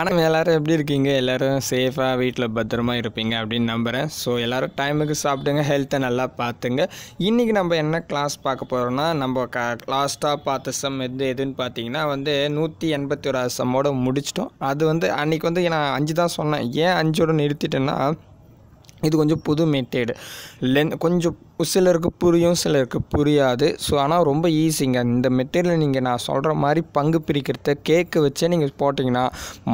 ஆனால் எல்லோரும் எப்படி இருக்கீங்க எல்லோரும் சேஃபாக வீட்டில் பத்திரமா இருப்பீங்க அப்படின்னு நம்புகிறேன் ஸோ எல்லோரும் டைமுக்கு சாப்பிடுங்க ஹெல்த்தை நல்லா பார்த்துங்க இன்றைக்கி நம்ம என்ன கிளாஸ் பார்க்க போகிறோம்னா நம்ம க லாஸ்ட்டாக பார்த்த சம் எது எதுன்னு பார்த்தீங்கன்னா வந்து நூற்றி எண்பத்தி ஒரு சம்மோடு முடிச்சிட்டோம் அது வந்து அன்றைக்கி வந்து நான் அஞ்சு தான் சொன்னேன் ஏன் அஞ்சோடு நிறுத்திட்டேன்னா இது கொஞ்சம் புது மெத்தேடு லென் கொஞ்சம் சிலருக்கு புரியும் சிலருக்கு புரியாது ஸோ ஆனால் ரொம்ப ஈஸிங்க இந்த மெத்தேடில் நீங்கள் நான் சொல்கிற மாதிரி பங்கு பிரிக்கிறத கேக்கு வச்சே நீங்கள் போட்டிங்கன்னா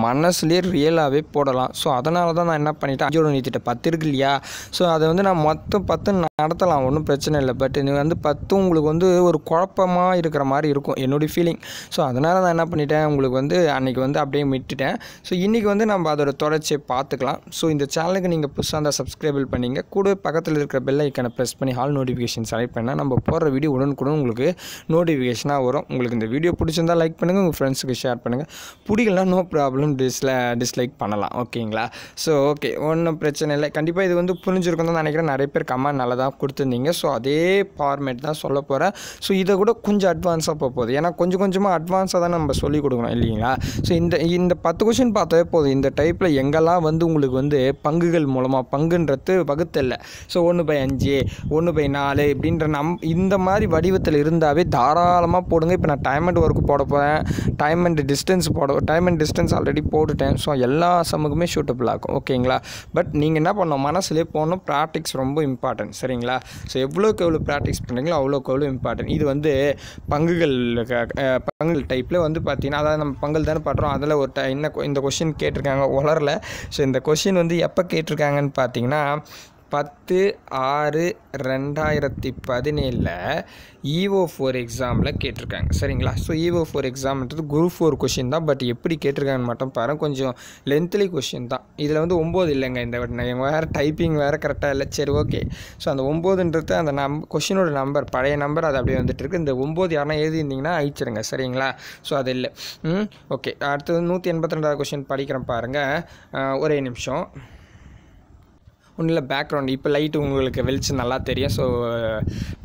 மனசுலேயே ரியலாகவே போடலாம் ஸோ அதனால தான் நான் என்ன பண்ணிட்டேன் அஞ்சோட நீத்திட்ட பத்து இருக்கு இல்லையா ஸோ அதை வந்து நான் மொத்தம் பத்து நடத்தலாம் ஒன்றும் பிரச்சனை இல்லை பட் இது வந்து பத்து உங்களுக்கு வந்து ஒரு குழப்பமாக இருக்கிற மாதிரி இருக்கும் என்னுடைய ஃபீலிங் ஸோ அதனால் நான் என்ன பண்ணிட்டேன் உங்களுக்கு வந்து அன்றைக்கி வந்து அப்படியே விட்டுட்டேன் ஸோ இன்றைக்கி வந்து நம்ம அதோட தொடர்ச்சியை பார்த்துக்கலாம் ஸோ இந்த சேனலுக்கு நீங்கள் புதுசாக அந்த சப்ஸ்கிரைப் சப்ஸ்கிரைபிள் பண்ணிங்க கூட பக்கத்தில் இருக்கிற பெல் ஐக்கனை ப்ரெஸ் பண்ணி ஹால் நோட்டிஃபிகேஷன் செலக்ட் பண்ணால் நம்ம போடுற வீடியோ உடனுக்குடன் உங்களுக்கு நோட்டிஃபிகேஷனாக வரும் உங்களுக்கு இந்த வீடியோ பிடிச்சிருந்தால் லைக் பண்ணுங்கள் உங்கள் ஃப்ரெண்ட்ஸுக்கு ஷேர் பண்ணுங்கள் பிடிக்கலாம் நோ ப்ராப்ளம் டிஸ்ல டிஸ்லைக் பண்ணலாம் ஓகேங்களா ஸோ ஓகே ஒன்றும் பிரச்சனை இல்லை கண்டிப்பாக இது வந்து புரிஞ்சிருக்கும் தான் நினைக்கிறேன் நிறைய பேர் கமெண்ட் நல்லா தான் கொடுத்துருந்தீங்க ஸோ அதே ஃபார்மேட் தான் சொல்ல போகிறேன் ஸோ இதை கூட கொஞ்சம் அட்வான்ஸாக போக போகுது ஏன்னா கொஞ்சம் கொஞ்சமாக அட்வான்ஸாக தான் நம்ம சொல்லிக் கொடுக்கணும் இல்லைங்களா ஸோ இந்த இந்த பத்து கொஷின் பார்த்தாவே போதும் இந்த டைப்பில் எங்கெல்லாம் வந்து உங்களுக்கு வந்து பங்குகள் மூலமாக பங்கு வகுத்து வகுத்தல்ல ஸோ ஒன்று பை அஞ்சு ஒன்று பை நாலு இப்படின்ற நம் இந்த மாதிரி வடிவத்தில் இருந்தாவே தாராளமாக போடுங்க இப்போ நான் டைம் அண்ட் ஒர்க் போட போகிறேன் டைம் அண்ட் டிஸ்டன்ஸ் போட டைம் அண்ட் டிஸ்டன்ஸ் ஆல்ரெடி போட்டுட்டேன் ஸோ எல்லா சமூகமே சூட்டபிள் ஆகும் ஓகேங்களா பட் நீங்கள் என்ன பண்ணணும் மனசுலேயே போகணும் ப்ராக்டிக்ஸ் ரொம்ப இம்பார்ட்டன்ட் சரிங்களா ஸோ எவ்வளோக்கு எவ்வளோ ப்ராக்டிக்ஸ் பண்ணுறீங்களோ அவ்வளோக்கு எவ்வளோ இம்பார்ட்டன்ட் இது வந்து பங்குகள் பங்குகள் டைப்பில் வந்து பார்த்தீங்கன்னா அதாவது நம்ம பங்கல் தானே பண்ணுறோம் அதில் ஒரு ட என்ன இந்த கொஷின் கேட்டிருக்காங்க உளரில் ஸோ இந்த கொஷின் வந்து எப்போ கேட்டிருக்காங்கன்னு பார்த்தீங்கன்னா பார்த்தீங்கன்னா பத்து ஆறு ரெண்டாயிரத்தி பதினேழில் ஈவோ e ஃபோர் எக்ஸாமில் கேட்டிருக்காங்க சரிங்களா ஸோ இஓ ஃபோர் எக்ஸாம்ன்றது குரூப் ஃபோர் கொஷின் தான் பட் எப்படி கேட்டிருக்காங்கன்னு மட்டும் பாருங்கள் கொஞ்சம் லென்த்லி கொஷின் தான் இதில் வந்து ஒம்பது இல்லைங்க இந்த வேறு டைப்பிங் வேறு கரெக்டாக இல்லை சரி ஓகே ஸோ அந்த ஒம்போதுன்றது அந்த நம் கொஷினோட நம்பர் பழைய நம்பர் அது அப்படியே வந்துட்டுருக்கு இந்த ஒம்பது எழுதி எழுதியிருந்தீங்கன்னா அழிச்சிருங்க சரிங்களா ஸோ அது இல்லை ஓகே அடுத்தது நூற்றி எண்பத்தி ரெண்டாவது கொஷின் படிக்கிறேன் பாருங்கள் ஒரே நிமிஷம் ஒன்றும் இல்லை பேக்ரவுண்ட் இப்போ லைட் உங்களுக்கு வெளிச்சம் நல்லா தெரியும் ஸோ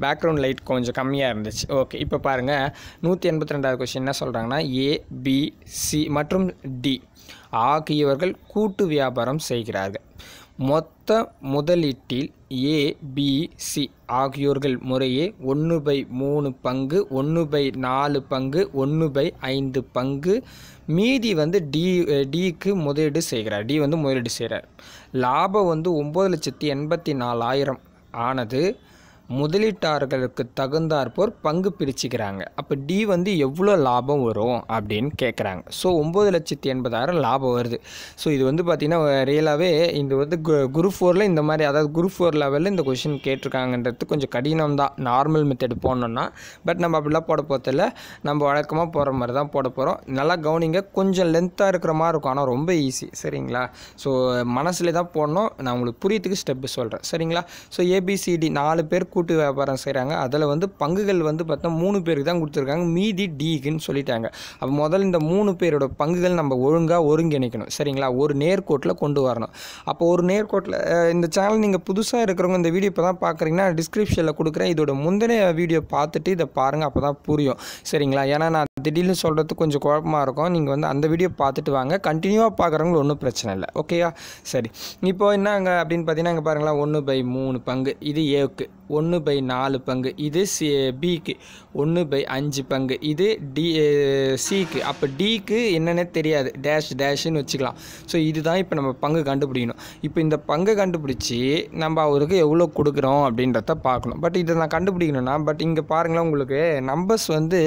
பேக்ரவுண்ட் லைட் கொஞ்சம் கம்மியாக இருந்துச்சு ஓகே இப்போ பாருங்கள் நூற்றி எண்பத்தி ரெண்டாவது கொஸ்டின் என்ன சொல்கிறாங்கன்னா ஏ பி சி மற்றும் டி ஆகியவர்கள் கூட்டு வியாபாரம் செய்கிறார்கள் மொத்த முதலீட்டில் ஏபிசி ஆகியோர்கள் முறையே ஒன்று பை மூணு பங்கு ஒன்று பை நாலு பங்கு ஒன்று பை ஐந்து பங்கு மீதி வந்து டி டிக்கு முதலீடு செய்கிறார் டி வந்து முதலீடு செய்கிறார் லாபம் வந்து ஒம்பது லட்சத்தி எண்பத்தி நாலாயிரம் ஆனது முதலீட்டாளர்களுக்கு தகுந்தாற்போர் பங்கு பிரிச்சுக்கிறாங்க அப்போ டி வந்து எவ்வளோ லாபம் வரும் அப்படின்னு கேட்குறாங்க ஸோ ஒம்பது லட்சத்தி எண்பதாயிரம் லாபம் வருது ஸோ இது வந்து பார்த்திங்கன்னா ரியலாகவே இந்த வந்து குரூப் ஃபோரில் இந்த மாதிரி அதாவது குரூப் ஃபோர் லெவலில் இந்த கொஷின் கேட்டிருக்காங்கன்றது கொஞ்சம் கடினம் தான் நார்மல் மெத்தட் போடணுன்னா பட் நம்ம அப்படிலாம் போட போகிறதில்ல நம்ம வழக்கமாக போகிற மாதிரி தான் போட போகிறோம் நல்லா கவனிங்க கொஞ்சம் லென்த்தாக இருக்கிற மாதிரி இருக்கும் ஆனால் ரொம்ப ஈஸி சரிங்களா ஸோ மனசில் தான் போடணும் நான் உங்களுக்கு புரியத்துக்கு ஸ்டெப்பு சொல்கிறேன் சரிங்களா ஸோ ஏபிசிடி நாலு பேர் கூ கூட்டு வியாபாரம் செய்கிறாங்க அதில் வந்து பங்குகள் வந்து பார்த்தா மூணு பேருக்கு தான் கொடுத்துருக்காங்க மீதி டீக்குன்னு சொல்லிட்டாங்க அப்போ முதல்ல இந்த மூணு பேரோட பங்குகள் நம்ம ஒழுங்காக ஒருங்கிணைக்கணும் சரிங்களா ஒரு நேர்கோட்டில் கொண்டு வரணும் அப்போ ஒரு நேர்கோட்டில் இந்த சேனல் நீங்கள் புதுசாக இருக்கிறவங்க இந்த வீடியோ இப்போ தான் பார்க்குறீங்கன்னா டிஸ்கிரிப்ஷனில் கொடுக்குறேன் இதோட முந்தைய வீடியோ பார்த்துட்டு இதை பாருங்கள் அப்போ தான் புரியும் சரிங்களா ஏன்னா நான் திடீர்னு சொல்கிறது கொஞ்சம் குழப்பமாக இருக்கும் நீங்கள் வந்து அந்த வீடியோ பார்த்துட்டு வாங்க கண்டினியூவாக பார்க்குறவங்க ஒன்றும் பிரச்சனை இல்லை ஓகேயா சரி இப்போ என்னங்க அப்படின்னு பார்த்தீங்கன்னா இங்கே பாருங்களா ஒன்று பை மூணு பங்கு இது ஏக்கு ஒன்று ஒன்று பை நாலு பங்கு இது சி பிக்கு ஒன்று பை அஞ்சு பங்கு இது டி சிக்கு அப்போ டிக்கு என்னென்ன தெரியாது டேஷ் டேஷ்னு வச்சுக்கலாம் ஸோ இதுதான் இப்போ நம்ம பங்கு கண்டுபிடிக்கணும் இப்போ இந்த பங்கு கண்டுபிடிச்சி நம்ம அவருக்கு எவ்வளோ கொடுக்குறோம் அப்படின்றத பார்க்கணும் பட் இதை நான் கண்டுபிடிக்கணும்னா பட் இங்கே பாருங்களேன் உங்களுக்கு நம்பர்ஸ் வந்து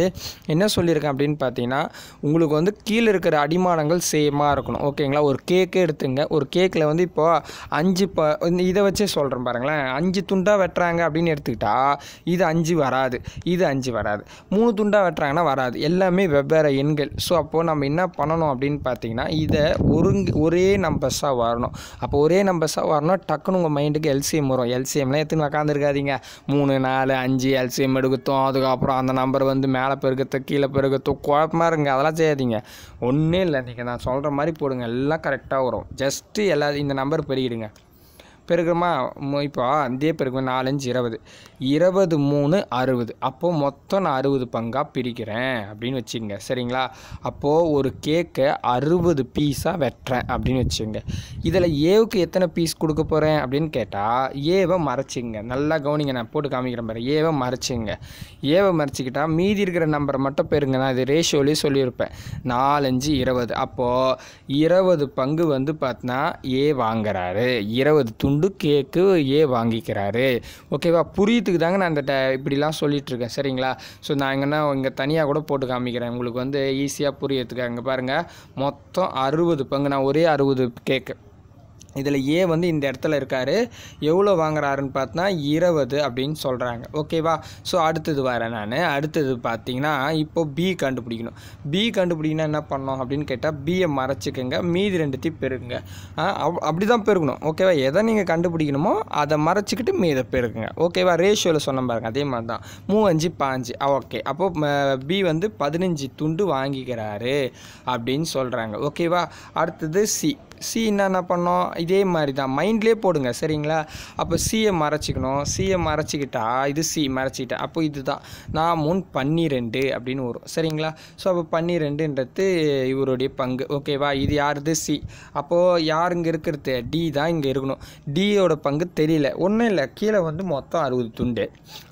என்ன சொல்லியிருக்கேன் அப்படின்னு பார்த்தீங்கன்னா உங்களுக்கு வந்து கீழே இருக்கிற அடிமானங்கள் சேமாக இருக்கணும் ஓகேங்களா ஒரு கேக்கே எடுத்துங்க ஒரு கேக்கில் வந்து இப்போது அஞ்சு ப இதை வச்சே சொல்கிறேன் பாருங்களேன் அஞ்சு துண்டாக வெட்டுறாங்க அப்படின்னு எடுத்துக்கிட்டால் இது அஞ்சு வராது இது அஞ்சு வராது மூணு துண்டாக வெட்டுறாங்கன்னா வராது எல்லாமே வெவ்வேறு எண்கள் ஸோ அப்போது நம்ம என்ன பண்ணணும் அப்படின்னு பார்த்தீங்கன்னா இதை ஒருங்க ஒரே நம்பர்ஸாக வரணும் அப்போ ஒரே நம்பர்ஸாக வரணும் டக்குன்னு உங்கள் மைண்டுக்கு எல்சிஎம் வரும் எல்சிஎம்லாம் எத்தனை உக்காந்துருக்காதீங்க மூணு நாலு அஞ்சு எல்சிஎம் எடுக்கத்தோம் அதுக்கப்புறம் அந்த நம்பர் வந்து மேலே பெருகத்தோ கீழே பெருகத்தோ குழப்பமாக இருங்க அதெல்லாம் செய்யாதீங்க ஒன்றும் இல்லை நீங்கள் நான் சொல்கிற மாதிரி போடுங்க எல்லாம் கரெக்டாக வரும் ஜஸ்ட்டு எல்லா இந்த நம்பர் பெருகிடுங்க பெருக்கமா இப்போ அந்த பெருக்கம் நாலஞ்சு இருபது இருபது மூணு அறுபது அப்போது மொத்தம் நான் அறுபது பங்காக பிரிக்கிறேன் அப்படின்னு வச்சுக்கோங்க சரிங்களா அப்போது ஒரு கேக்கை அறுபது பீஸாக வெட்டுறேன் அப்படின்னு வச்சுக்கோங்க இதில் ஏவுக்கு எத்தனை பீஸ் கொடுக்க போகிறேன் அப்படின்னு கேட்டால் ஏவை மறைச்சிங்க நல்லா கவனிங்க நான் போட்டு காமிக்கிறேன் பாரு ஏவை மறைச்சிங்க ஏவை மறைச்சிக்கிட்டால் மீதி இருக்கிற நம்பரை மட்டும் பெருங்க நான் இது ரேஷியோலேயே சொல்லியிருப்பேன் நாலஞ்சு இருபது அப்போது இருபது பங்கு வந்து பார்த்தினா ஏ வாங்குறாரு இருபது துணி பவுண்டு கேக்கு ஏ வாங்கிக்கிறாரு ஓகேவா புரியுதுக்கு தாங்க நான் அந்த ட இப்படிலாம் சொல்லிகிட்ருக்கேன் சரிங்களா ஸோ நான் எங்கன்னா இங்கே தனியாக கூட போட்டு காமிக்கிறேன் உங்களுக்கு வந்து ஈஸியாக புரியறதுக்கு அங்கே பாருங்கள் மொத்தம் அறுபது பங்கு நான் ஒரே அறுபது கேக்கு இதில் ஏ வந்து இந்த இடத்துல இருக்கார் எவ்வளோ வாங்குறாருன்னு பார்த்தா இருபது அப்படின்னு சொல்கிறாங்க ஓகேவா ஸோ அடுத்தது வரேன் நான் அடுத்தது பார்த்தீங்கன்னா இப்போது பி கண்டுபிடிக்கணும் பி கண்டுபிடிக்கணும் என்ன பண்ணோம் அப்படின்னு கேட்டால் பியை மறைச்சிக்கோங்க மீதி ரெண்டுத்தையும் பெருக்குங்க அப்படி தான் பெருக்கணும் ஓகேவா எதை நீங்கள் கண்டுபிடிக்கணுமோ அதை மறைச்சிக்கிட்டு மீதை பெருக்குங்க ஓகேவா ரேஷியோவில் சொன்ன பாருங்க அதே மாதிரி தான் மூவஞ்சு பாஞ்சு ஓகே அப்போது பி வந்து பதினஞ்சு துண்டு வாங்கிக்கிறாரு அப்படின்னு சொல்கிறாங்க ஓகேவா அடுத்தது சி சி என்னென்ன பண்ணோம் இதே மாதிரி தான் மைண்ட்லேயே போடுங்க சரிங்களா அப்போ சியை மறைச்சிக்கணும் சியை மறைச்சிக்கிட்டா இது சி மறைச்சிக்கிட்டா அப்போ இது தான் நான் முன் பன்னிரெண்டு அப்படின்னு வரும் சரிங்களா ஸோ அப்போ பன்னிரெண்டுன்றது இவருடைய பங்கு ஓகேவா இது யாருது சி அப்போது யார் இங்கே இருக்கிறது டி தான் இங்கே இருக்கணும் டியோட பங்கு தெரியல ஒன்றும் இல்லை கீழே வந்து மொத்தம் அறுபது துண்டு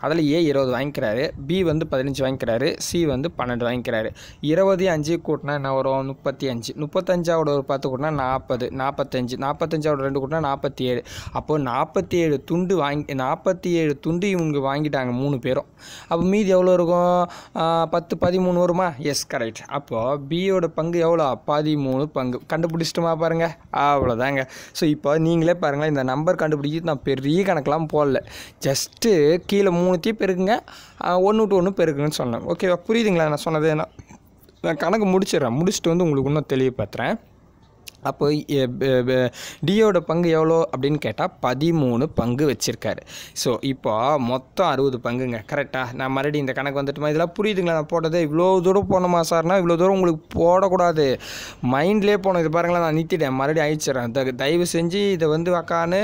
அதில் ஏ இருபது வாங்கிக்கிறாரு பி வந்து பதினஞ்சு வாங்கிக்கிறாரு சி வந்து பன்னெண்டு வாங்கிக்கிறாரு இருபது அஞ்சு கூட்டினா என்ன வரும் முப்பத்தி அஞ்சு முப்பத்தஞ்சாவோட ஒரு பத்து கூட்டினா நாற்பது நாற்பது நாற்பத்தஞ்சு நாற்பத்தஞ்சாவோட ரெண்டு கூட்டினா நாற்பத்தி ஏழு அப்போது நாற்பத்தி ஏழு துண்டு வாங்கி நாற்பத்தி ஏழு துண்டு இவங்க வாங்கிட்டாங்க மூணு பேரும் அப்போ மீதி எவ்வளோ இருக்கும் பத்து பதிமூணு வருமா எஸ் கரெக்ட் அப்போது பியோட பங்கு எவ்வளோ பதிமூணு பங்கு கண்டுபிடிச்சிட்டுமா பாருங்கள் அவ்வளோதாங்க ஸோ இப்போ நீங்களே பாருங்களேன் இந்த நம்பர் கண்டுபிடிச்சி நான் பெரிய கணக்கெலாம் போடல ஜஸ்ட்டு கீழே மூணுத்தையும் பெருக்குங்க ஒன்று டு ஒன்று பெருக்குங்கன்னு சொன்னேன் ஓகேவா புரியுதுங்களா நான் சொன்னது நான் கணக்கு முடிச்சிடுறேன் முடிச்சுட்டு வந்து உங்களுக்கு இன்னும் தெளிவுபடுத்துகிறேன் அப்போ டியோட பங்கு எவ்வளோ அப்படின்னு கேட்டால் பதிமூணு பங்கு வச்சுருக்காரு ஸோ இப்போ மொத்தம் அறுபது பங்குங்க கரெக்டாக நான் மறுபடியும் இந்த கணக்கு வந்துட்டுமா இதெல்லாம் புரியுதுங்களா நான் போட்டதே இவ்வளோ தூரம் போனோமா சார்னா இவ்வளோ தூரம் உங்களுக்கு போடக்கூடாது மைண்ட்லேயே போனோம் இது பாருங்களேன் நான் நிறுத்திட்டேன் மறுபடியும் அழிச்சிடறேன் தயவு செஞ்சு இதை வந்து உக்கான்னு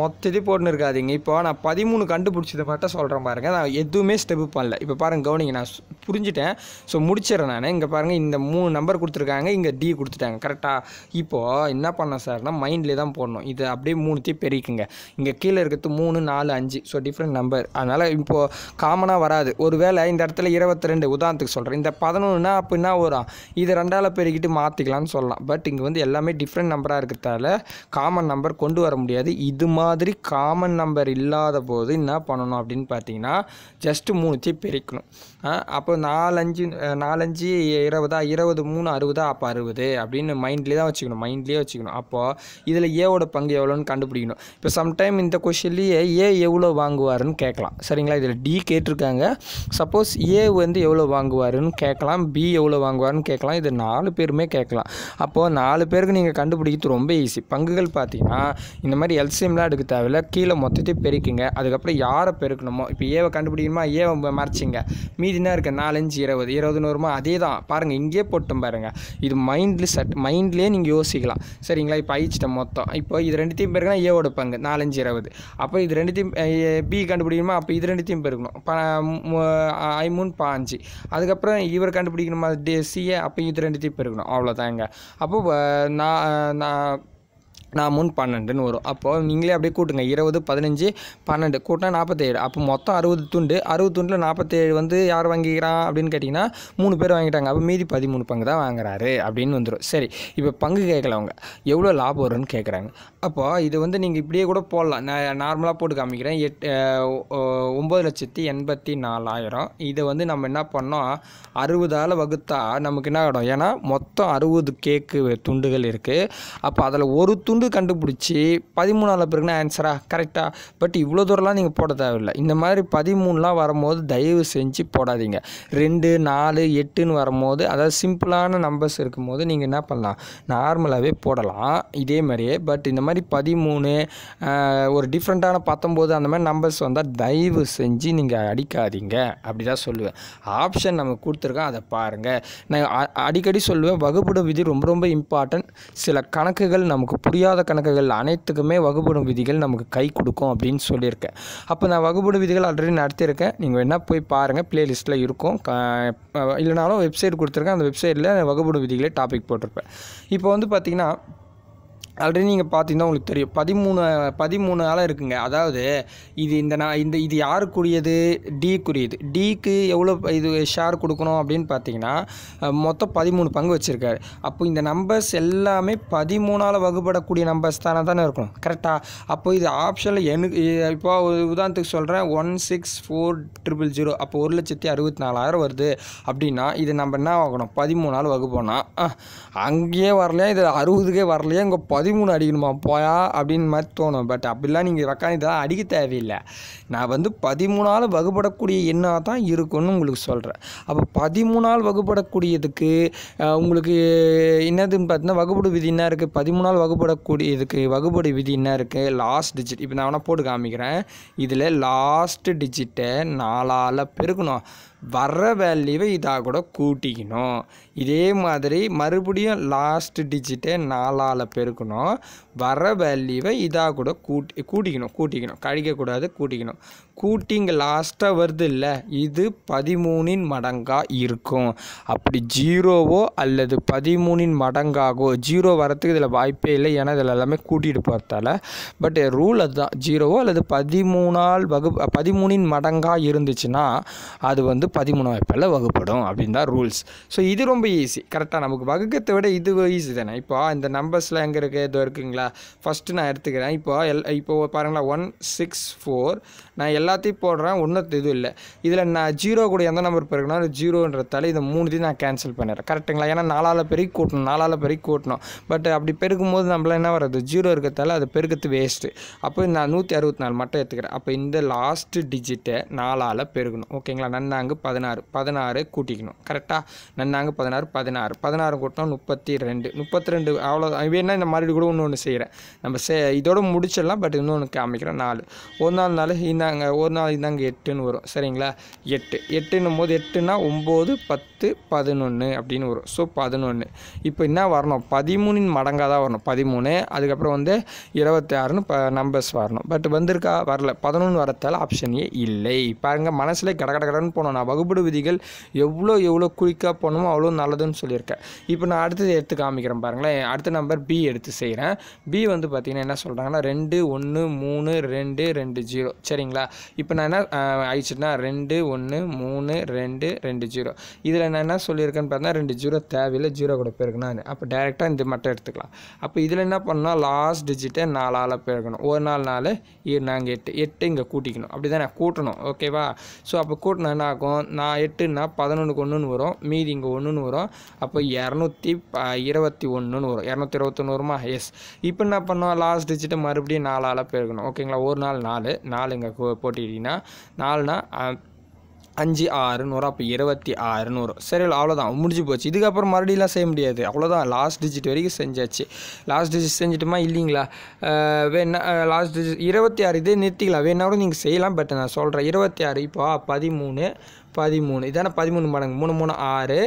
மொத்தத்தையும் போட்டுன்னு இருக்காதிங்க இப்போ நான் பதிமூணு கண்டுபிடிச்சதை மட்டும் சொல்கிறேன் பாருங்கள் நான் எதுவுமே ஸ்டெப்பு பண்ணல இப்போ பாருங்கள் கவனிங்க நான் புரிஞ்சுட்டேன் ஸோ முடிச்சிடறேன் நான் இங்கே பாருங்கள் இந்த மூணு நம்பர் கொடுத்துருக்காங்க இங்கே டி கொடுத்துட்டாங்க கரெக்டாக இப்போது என்ன பண்ணோம் சார்னால் மைண்ட்லேயே தான் போடணும் இது அப்படியே மூணுத்தையும் பெருக்குங்க இங்கே கீழே இருக்கிறது மூணு நாலு அஞ்சு ஸோ டிஃப்ரெண்ட் நம்பர் அதனால் இப்போது காமனாக வராது ஒரு வேளை இந்த இடத்துல இருபத்தி ரெண்டு உதாரணத்துக்கு சொல்கிறேன் இந்த பதினொன்றுனா அப்படின்னா வரும் இது ரெண்டால் பெருக்கிட்டு மாற்றிக்கலாம்னு சொல்லலாம் பட் இங்கே வந்து எல்லாமே டிஃப்ரெண்ட் நம்பராக இருக்கிறதால காமன் நம்பர் கொண்டு வர முடியாது இது மாதிரி காமன் நம்பர் இல்லாத போது என்ன பண்ணணும் அப்படின்னு பார்த்தீங்கன்னா ஜஸ்ட்டு மூணுத்தையும் பெருக்கணும் அப்போ நாலஞ்சு நாலஞ்சு இருபதா இருபது மூணு அறுபதா அப்போ அறுபது அப்படின்னு மைண்ட்லேயே தான் வச்சு வச்சுக்கணும் மைண்ட்லேயே வச்சுக்கணும் அப்போது இதில் ஏவோட பங்கு எவ்வளோன்னு கண்டுபிடிக்கணும் இப்போ சம்டைம் இந்த கொஷின்லேயே ஏ எவ்வளோ வாங்குவாருன்னு கேட்கலாம் சரிங்களா இதில் டி கேட்டிருக்காங்க சப்போஸ் ஏ வந்து எவ்வளோ வாங்குவாருன்னு கேட்கலாம் பி எவ்வளோ வாங்குவாருன்னு கேட்கலாம் இது நாலு பேருமே கேட்கலாம் அப்போது நாலு பேருக்கு நீங்கள் கண்டுபிடிக்கிறது ரொம்ப ஈஸி பங்குகள் பார்த்தீங்கன்னா இந்த மாதிரி எல்சிஎம்லாம் எடுக்க தேவையில்ல கீழே மொத்தத்தை பெருக்குங்க அதுக்கப்புறம் யாரை பெருக்கணுமோ இப்போ ஏவை கண்டுபிடிக்கணுமா ஏவை மறைச்சிங்க மீதினா இருக்க நாலஞ்சு இருபது இருபது நூறுமா அதே தான் பாருங்கள் இங்கேயே போட்டோம் பாருங்கள் இது மைண்டில் செட் மைண்ட்லேயே நீங்கள் யோசிக்கலாம் சரிங்களா இப்போ ஐச்சிட்ட மொத்தம் இப்போ இது ரெண்டுத்தையும் பெருக்கினா ஏவோட பங்கு நாலஞ்சு இருபது அப்போ இது ரெண்டுத்தையும் பி கண்டுபிடிக்கணுமா அப்போ இது ரெண்டுத்தையும் பெருக்கணும் ப மூணு பாஞ்சு அதுக்கப்புறம் இவர் கண்டுபிடிக்கணுமா டி சிஏ அப்போ இது ரெண்டுத்தையும் பெருக்கணும் அவ்வளோதாங்க அப்போ நான் நான் நான் முன் பன்னெண்டுன்னு வரும் அப்போது நீங்களே அப்படியே கூட்டுங்க இருபது பதினஞ்சு பன்னெண்டு கூட்டினா நாற்பத்தேழு அப்போ மொத்தம் அறுபது துண்டு அறுபது துண்டில் நாற்பத்தேழு வந்து யார் வாங்கிக்கிறான் அப்படின்னு கேட்டிங்கன்னா மூணு பேர் வாங்கிட்டாங்க அப்போ மீதி பதிமூணு பங்கு தான் வாங்குறாரு அப்படின்னு வந்துடும் சரி இப்போ பங்கு கேட்கல அவங்க எவ்வளோ லாபம் வரும்னு கேட்குறாங்க அப்போது இது வந்து நீங்கள் இப்படியே கூட போடலாம் நான் நார்மலாக போட்டு காமிக்கிறேன் எட் ஒம்பது லட்சத்தி எண்பத்தி நாலாயிரம் இதை வந்து நம்ம என்ன பண்ணோம் அறுபதால் வகுத்தா நமக்கு என்ன ஆகிடும் ஏன்னா மொத்தம் அறுபது கேக்கு துண்டுகள் இருக்குது அப்போ அதில் ஒரு துண்டு ரெண்டு கண்டுபிடிச்சி பதிமூணாவில் பிறகுனா ஆன்சரா கரெக்டாக பட் இவ்வளோ தூரம்லாம் நீங்கள் போட தேவையில்லை இந்த மாதிரி பதிமூணுலாம் வரும்போது தயவு செஞ்சு போடாதீங்க ரெண்டு நாலு எட்டுன்னு வரும்போது அதாவது சிம்பிளான நம்பர்ஸ் இருக்கும்போது நீங்கள் என்ன பண்ணலாம் நார்மலாகவே போடலாம் இதே மாதிரியே பட் இந்த மாதிரி பதிமூணு ஒரு டிஃப்ரெண்ட்டான பத்தொம்போது அந்த மாதிரி நம்பர்ஸ் வந்தால் தயவு செஞ்சு நீங்கள் அடிக்காதீங்க அப்படி தான் சொல்லுவேன் ஆப்ஷன் நம்ம கொடுத்துருக்கோம் அதை பாருங்கள் நான் அடிக்கடி சொல்லுவேன் வகுப்பிடும் விதி ரொம்ப ரொம்ப இம்பார்ட்டன்ட் சில கணக்குகள் நமக்கு புரியாது பொருந்தாத கணக்குகள் அனைத்துக்குமே வகுப்படும் விதிகள் நமக்கு கை கொடுக்கும் அப்படின்னு சொல்லியிருக்கேன் அப்போ நான் வகுப்படும் விதிகள் ஆல்ரெடி நடத்தியிருக்கேன் நீங்கள் வேணால் போய் பாருங்கள் ப்ளேலிஸ்ட்டில் இருக்கும் இல்லைனாலும் வெப்சைட் கொடுத்துருக்கேன் அந்த வெப்சைட்டில் வகுப்படும் விதிகளே டாபிக் போட்டிருப்பேன் இப்போ வந்து பார்த்திங்கன்னா ஆல்ரெடி நீங்கள் பார்த்தீங்கன்னா உங்களுக்கு தெரியும் பதிமூணு பதிமூணு ஆளாக இருக்குங்க அதாவது இது இந்த நான் இந்த இது யாருக்குரியது டீக்குரியது டீக்கு எவ்வளோ இது ஷேர் கொடுக்கணும் அப்படின்னு பார்த்தீங்கன்னா மொத்தம் பதிமூணு பங்கு வச்சுருக்காரு அப்போ இந்த நம்பர்ஸ் எல்லாமே பதிமூணால் வகுப்படக்கூடிய நம்பர்ஸ் தானே தானே இருக்கணும் கரெக்டாக அப்போ இது ஆப்ஷனில் எனக்கு இப்போ உதாரணத்துக்கு சொல்கிறேன் one six four triple zero அப்போ ஒரு லட்சத்தி அறுபத்தி நாலாயிரம் வருது அப்படின்னா இது நம்ம என்ன ஆகணும் பதிமூணால் வகுப்போனா அங்கேயே வரலையா இது அறுபதுக்கே வரலையா இங்கே பதி பதிமூணு அடிக்கணுமா போயா அப்படின்னு மாதிரி தோணும் பட் அப்படிலாம் நீங்கள் உக்காந்து இதெல்லாம் அடிக்க தேவையில்லை நான் வந்து பதிமூணால் வகுப்படக்கூடிய எண்ணாக தான் இருக்குன்னு உங்களுக்கு சொல்கிறேன் அப்போ பதிமூணால் வகுப்படக்கூடியதுக்கு உங்களுக்கு என்னதுன்னு பார்த்தீங்கன்னா வகுப்படு விதி என்ன இருக்குது பதிமூணால் வகுப்படக்கூடியதுக்கு வகுப்படு விதி என்ன இருக்குது லாஸ்ட் டிஜிட் இப்போ நான் வேணால் போட்டு காமிக்கிறேன் இதில் லாஸ்ட் டிஜிட்டை நாலால் பெருக்கணும் வர்ற வேல்யூவை இதாக கூட கூட்டிக்கணும் இதே மாதிரி மறுபடியும் லாஸ்ட் டிஜிட்டே நாலால் பெருக்கணும் வர வேல்யூவை இதாக கூட கூட்டி கூட்டிக்கணும் கூட்டிக்கணும் கழிக்கக்கூடாது கூட்டிக்கணும் கூட்டி இங்கே லாஸ்ட்டாக வருது இல்லை இது பதிமூணின் மடங்காக இருக்கும் அப்படி ஜீரோவோ அல்லது பதிமூணின் மடங்காகோ ஜீரோ வரத்துக்கு இதில் வாய்ப்பே இல்லை ஏன்னா இதில் எல்லாமே கூட்டிகிட்டு போகிறதால பட் ரூல் அதுதான் ஜீரோவோ அல்லது பதிமூணால் வகு பதிமூணின் மடங்காக இருந்துச்சுன்னா அது வந்து பதிமூணு வாய்ப்பில் வகுப்படும் அப்படின்னு தான் ரூல்ஸ் ஸோ இது ரொம்ப ஈஸி கரெக்டாக நமக்கு வகுக்கத்தை விட இது ஈஸி தானே இப்போ இந்த நம்பர்ஸில் எங்கே இருக்குது எதுவும் இருக்குங்களா ஃபஸ்ட்டு நான் எடுத்துக்கிறேன் இப்போ எல் இப்போ பாருங்களா ஒன் சிக்ஸ் ஃபோர் நான் எல்லா எல்லாத்தையும் போடுறேன் ஒன்றும் இது இல்லை இதில் நான் ஜீரோ கூட எந்த நம்பர் பெருக்கினா ஜீரோன்றதால இதை மூணுத்தையும் நான் கேன்சல் பண்ணிடுறேன் கரெக்டுங்களா ஏன்னா நாலால் பெருக்கி கூட்டணும் நாலால் பெருக்கி கூட்டணும் பட் அப்படி பெருக்கும்போது நம்மளால் என்ன வருது ஜீரோ இருக்கிறதால அது பெருக்கிறது வேஸ்ட்டு அப்போ நான் நூற்றி அறுபத்தி நாலு மட்டும் எடுத்துக்கிறேன் அப்போ இந்த லாஸ்ட்டு டிஜிட்டை நாலால் பெருகணும் ஓகேங்களா நன்னாங்கு பதினாறு பதினாறு கூட்டிக்கணும் கரெக்டாக நன்னாங்கு பதினாறு பதினாறு பதினாறு கூட்டணும் முப்பத்தி ரெண்டு முப்பத்தி ரெண்டு அவ்வளோ வேணா இந்த மறுபடியும் கூட ஒன்று ஒன்று செய்கிறேன் நம்ம சே இதோடு முடிச்சிடலாம் பட் இன்னொன்று காமிக்கிறேன் நாலு ஒன்றாம் நாள் இந்தாங்க ஒரு நாளைக்கு தாங்க எட்டுன்னு வரும் சரிங்களா எட்டு எட்டுன்னும் போது எட்டுன்னா ஒம்பது பத்து பதினொன்று அப்படின்னு வரும் ஸோ பதினொன்று இப்போ என்ன வரணும் பதிமூணின் மடங்காக தான் வரணும் பதிமூணு அதுக்கப்புறம் வந்து இருபத்தி ஆறுன்னு ப நம்பர்ஸ் வரணும் பட் வந்திருக்கா வரல பதினொன்று வரத்தால் ஆப்ஷனே இல்லை பாருங்கள் மனசில் கட கட கடன்னு போனோம் நான் வகுப்பு விதிகள் எவ்வளோ எவ்வளோ குயிக்காக போகணுமோ அவ்வளோ நல்லதுன்னு சொல்லியிருக்கேன் இப்போ நான் அடுத்தது எடுத்து காமிக்கிறேன் பாருங்களேன் அடுத்த நம்பர் பி எடுத்து செய்கிறேன் பி வந்து பார்த்திங்கன்னா என்ன சொல்கிறாங்கன்னா ரெண்டு ஒன்று மூணு ரெண்டு ரெண்டு ஜீரோ சரிங்களா இப்போ நான் என்ன ஆயிடுச்சுன்னா ரெண்டு ஒன்று மூணு ரெண்டு ரெண்டு ஜீரோ இதில் நான் என்ன சொல்லியிருக்கேன்னு பார்த்தா ரெண்டு ஜீரோ தேவையில்லை ஜீரோ கூட போயிருக்கேன் அப்போ டேரெக்டாக இந்த மட்டும் எடுத்துக்கலாம் அப்போ இதில் என்ன பண்ணால் லாஸ்ட் டிஜிட்டே நாலால் போயிருக்கணும் ஒரு நாள் நாள் நாங்கள் எட்டு எட்டு இங்கே கூட்டிக்கணும் அப்படி தான் கூட்டணும் ஓகேவா ஸோ அப்போ கூட்டினா என்ன ஆகும் நான் எட்டுன்னா பதினொன்றுக்கு ஒன்றுன்னு வரும் மீதி இங்கே ஒன்றுன்னு வரும் அப்போ இரநூத்தி இருபத்தி ஒன்றுன்னு வரும் இரநூத்தி இருபத்தொன்று வருமா எஸ் இப்போ என்ன பண்ணோம் லாஸ்ட் டிஜிட்டை மறுபடியும் நாலால் போயிருக்கணும் ஓகேங்களா ஒரு நாள் நாலு நாலு இங்கே போட்டுக்கிட்டிங்கன்னா நாலுனா அஞ்சு ஆறுன்னு வரும் அப்போ இருபத்தி ஆறுன்னு வரும் சரி அவ்வளோதான் முடிஞ்சு போச்சு இதுக்கப்புறம் மறுபடியெல்லாம் செய்ய முடியாது அவ்வளோதான் லாஸ்ட் டிஜிட் வரைக்கும் செஞ்சாச்சு லாஸ்ட் டிஜிட் செஞ்சுட்டுமா இல்லைங்களா வேணா லாஸ்ட் டிஜிட் இருபத்தி ஆறு இதே நிறுத்திக்கலாம் வேணாலும் நீங்கள் செய்யலாம் பட் நான் சொல்கிறேன் இருபத்தி ஆறு இப்போ பதிமூணு பதிமூணு இதான பதிமூணு மடங்கு மூணு மூணு ஆறு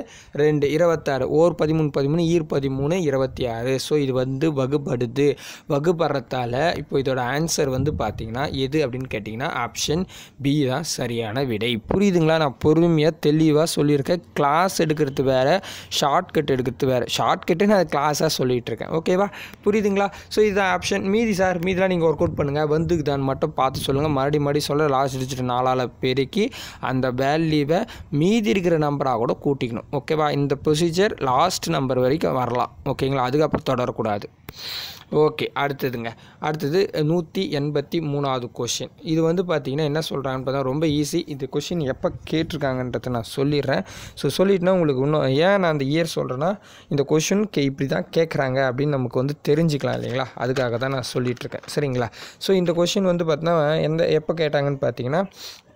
ரெண்டு இருபத்தாறு ஓர் பதிமூணு பதிமூணு ஈர் பதிமூணு இருபத்தி ஆறு ஸோ இது வந்து வகுப்படுது வகுப்படுறதால இப்போ இதோட ஆன்சர் வந்து பார்த்தீங்கன்னா எது அப்படின்னு கேட்டிங்கன்னா ஆப்ஷன் பி தான் சரியான விடை புரியுதுங்களா நான் பொறுமையாக தெளிவாக சொல்லியிருக்கேன் கிளாஸ் எடுக்கிறது வேறு ஷார்ட்கட் எடுக்கிறது வேறு ஷார்ட்கட்டு நான் கிளாஸாக சொல்லிகிட்டு இருக்கேன் ஓகேவா புரியுதுங்களா ஸோ இதுதான் ஆப்ஷன் மீதி சார் மீதிலாம் நீங்கள் ஒர்க் அவுட் பண்ணுங்கள் வந்துக்குதான்னு மட்டும் பார்த்து சொல்லுங்கள் மறுபடி மறுபடி சொல்ல லாஸ்ட் டிஜிட் நாலால் பெருக்கி அந்த வேல்யூ லீவை மீதி இருக்கிற நம்பராக கூட கூட்டிக்கணும் ஓகேவா இந்த ப்ரொசீஜர் லாஸ்ட் நம்பர் வரைக்கும் வரலாம் ஓகேங்களா அதுக்கப்புறம் தொடரக்கூடாது ஓகே அடுத்ததுங்க அடுத்தது நூற்றி எண்பத்தி மூணாவது கொஷின் இது வந்து பார்த்தீங்கன்னா என்ன சொல்கிறாங்கன்னு பார்த்தா ரொம்ப ஈஸி இது கொஷின் எப்போ கேட்டிருக்காங்கன்றதை நான் சொல்லிடுறேன் ஸோ சொல்லிட்டுனா உங்களுக்கு இன்னும் ஏன் நான் அந்த இயர் சொல்கிறேன்னா இந்த கொஷின் கே இப்படி தான் கேட்குறாங்க அப்படின்னு நமக்கு வந்து தெரிஞ்சுக்கலாம் இல்லைங்களா அதுக்காக தான் நான் சொல்லிகிட்ருக்கேன் சரிங்களா ஸோ இந்த கொஷின் வந்து பார்த்தீங்கன்னா எந்த எப்போ கேட்டாங்கன்னு பார்த்தீங்கன்னா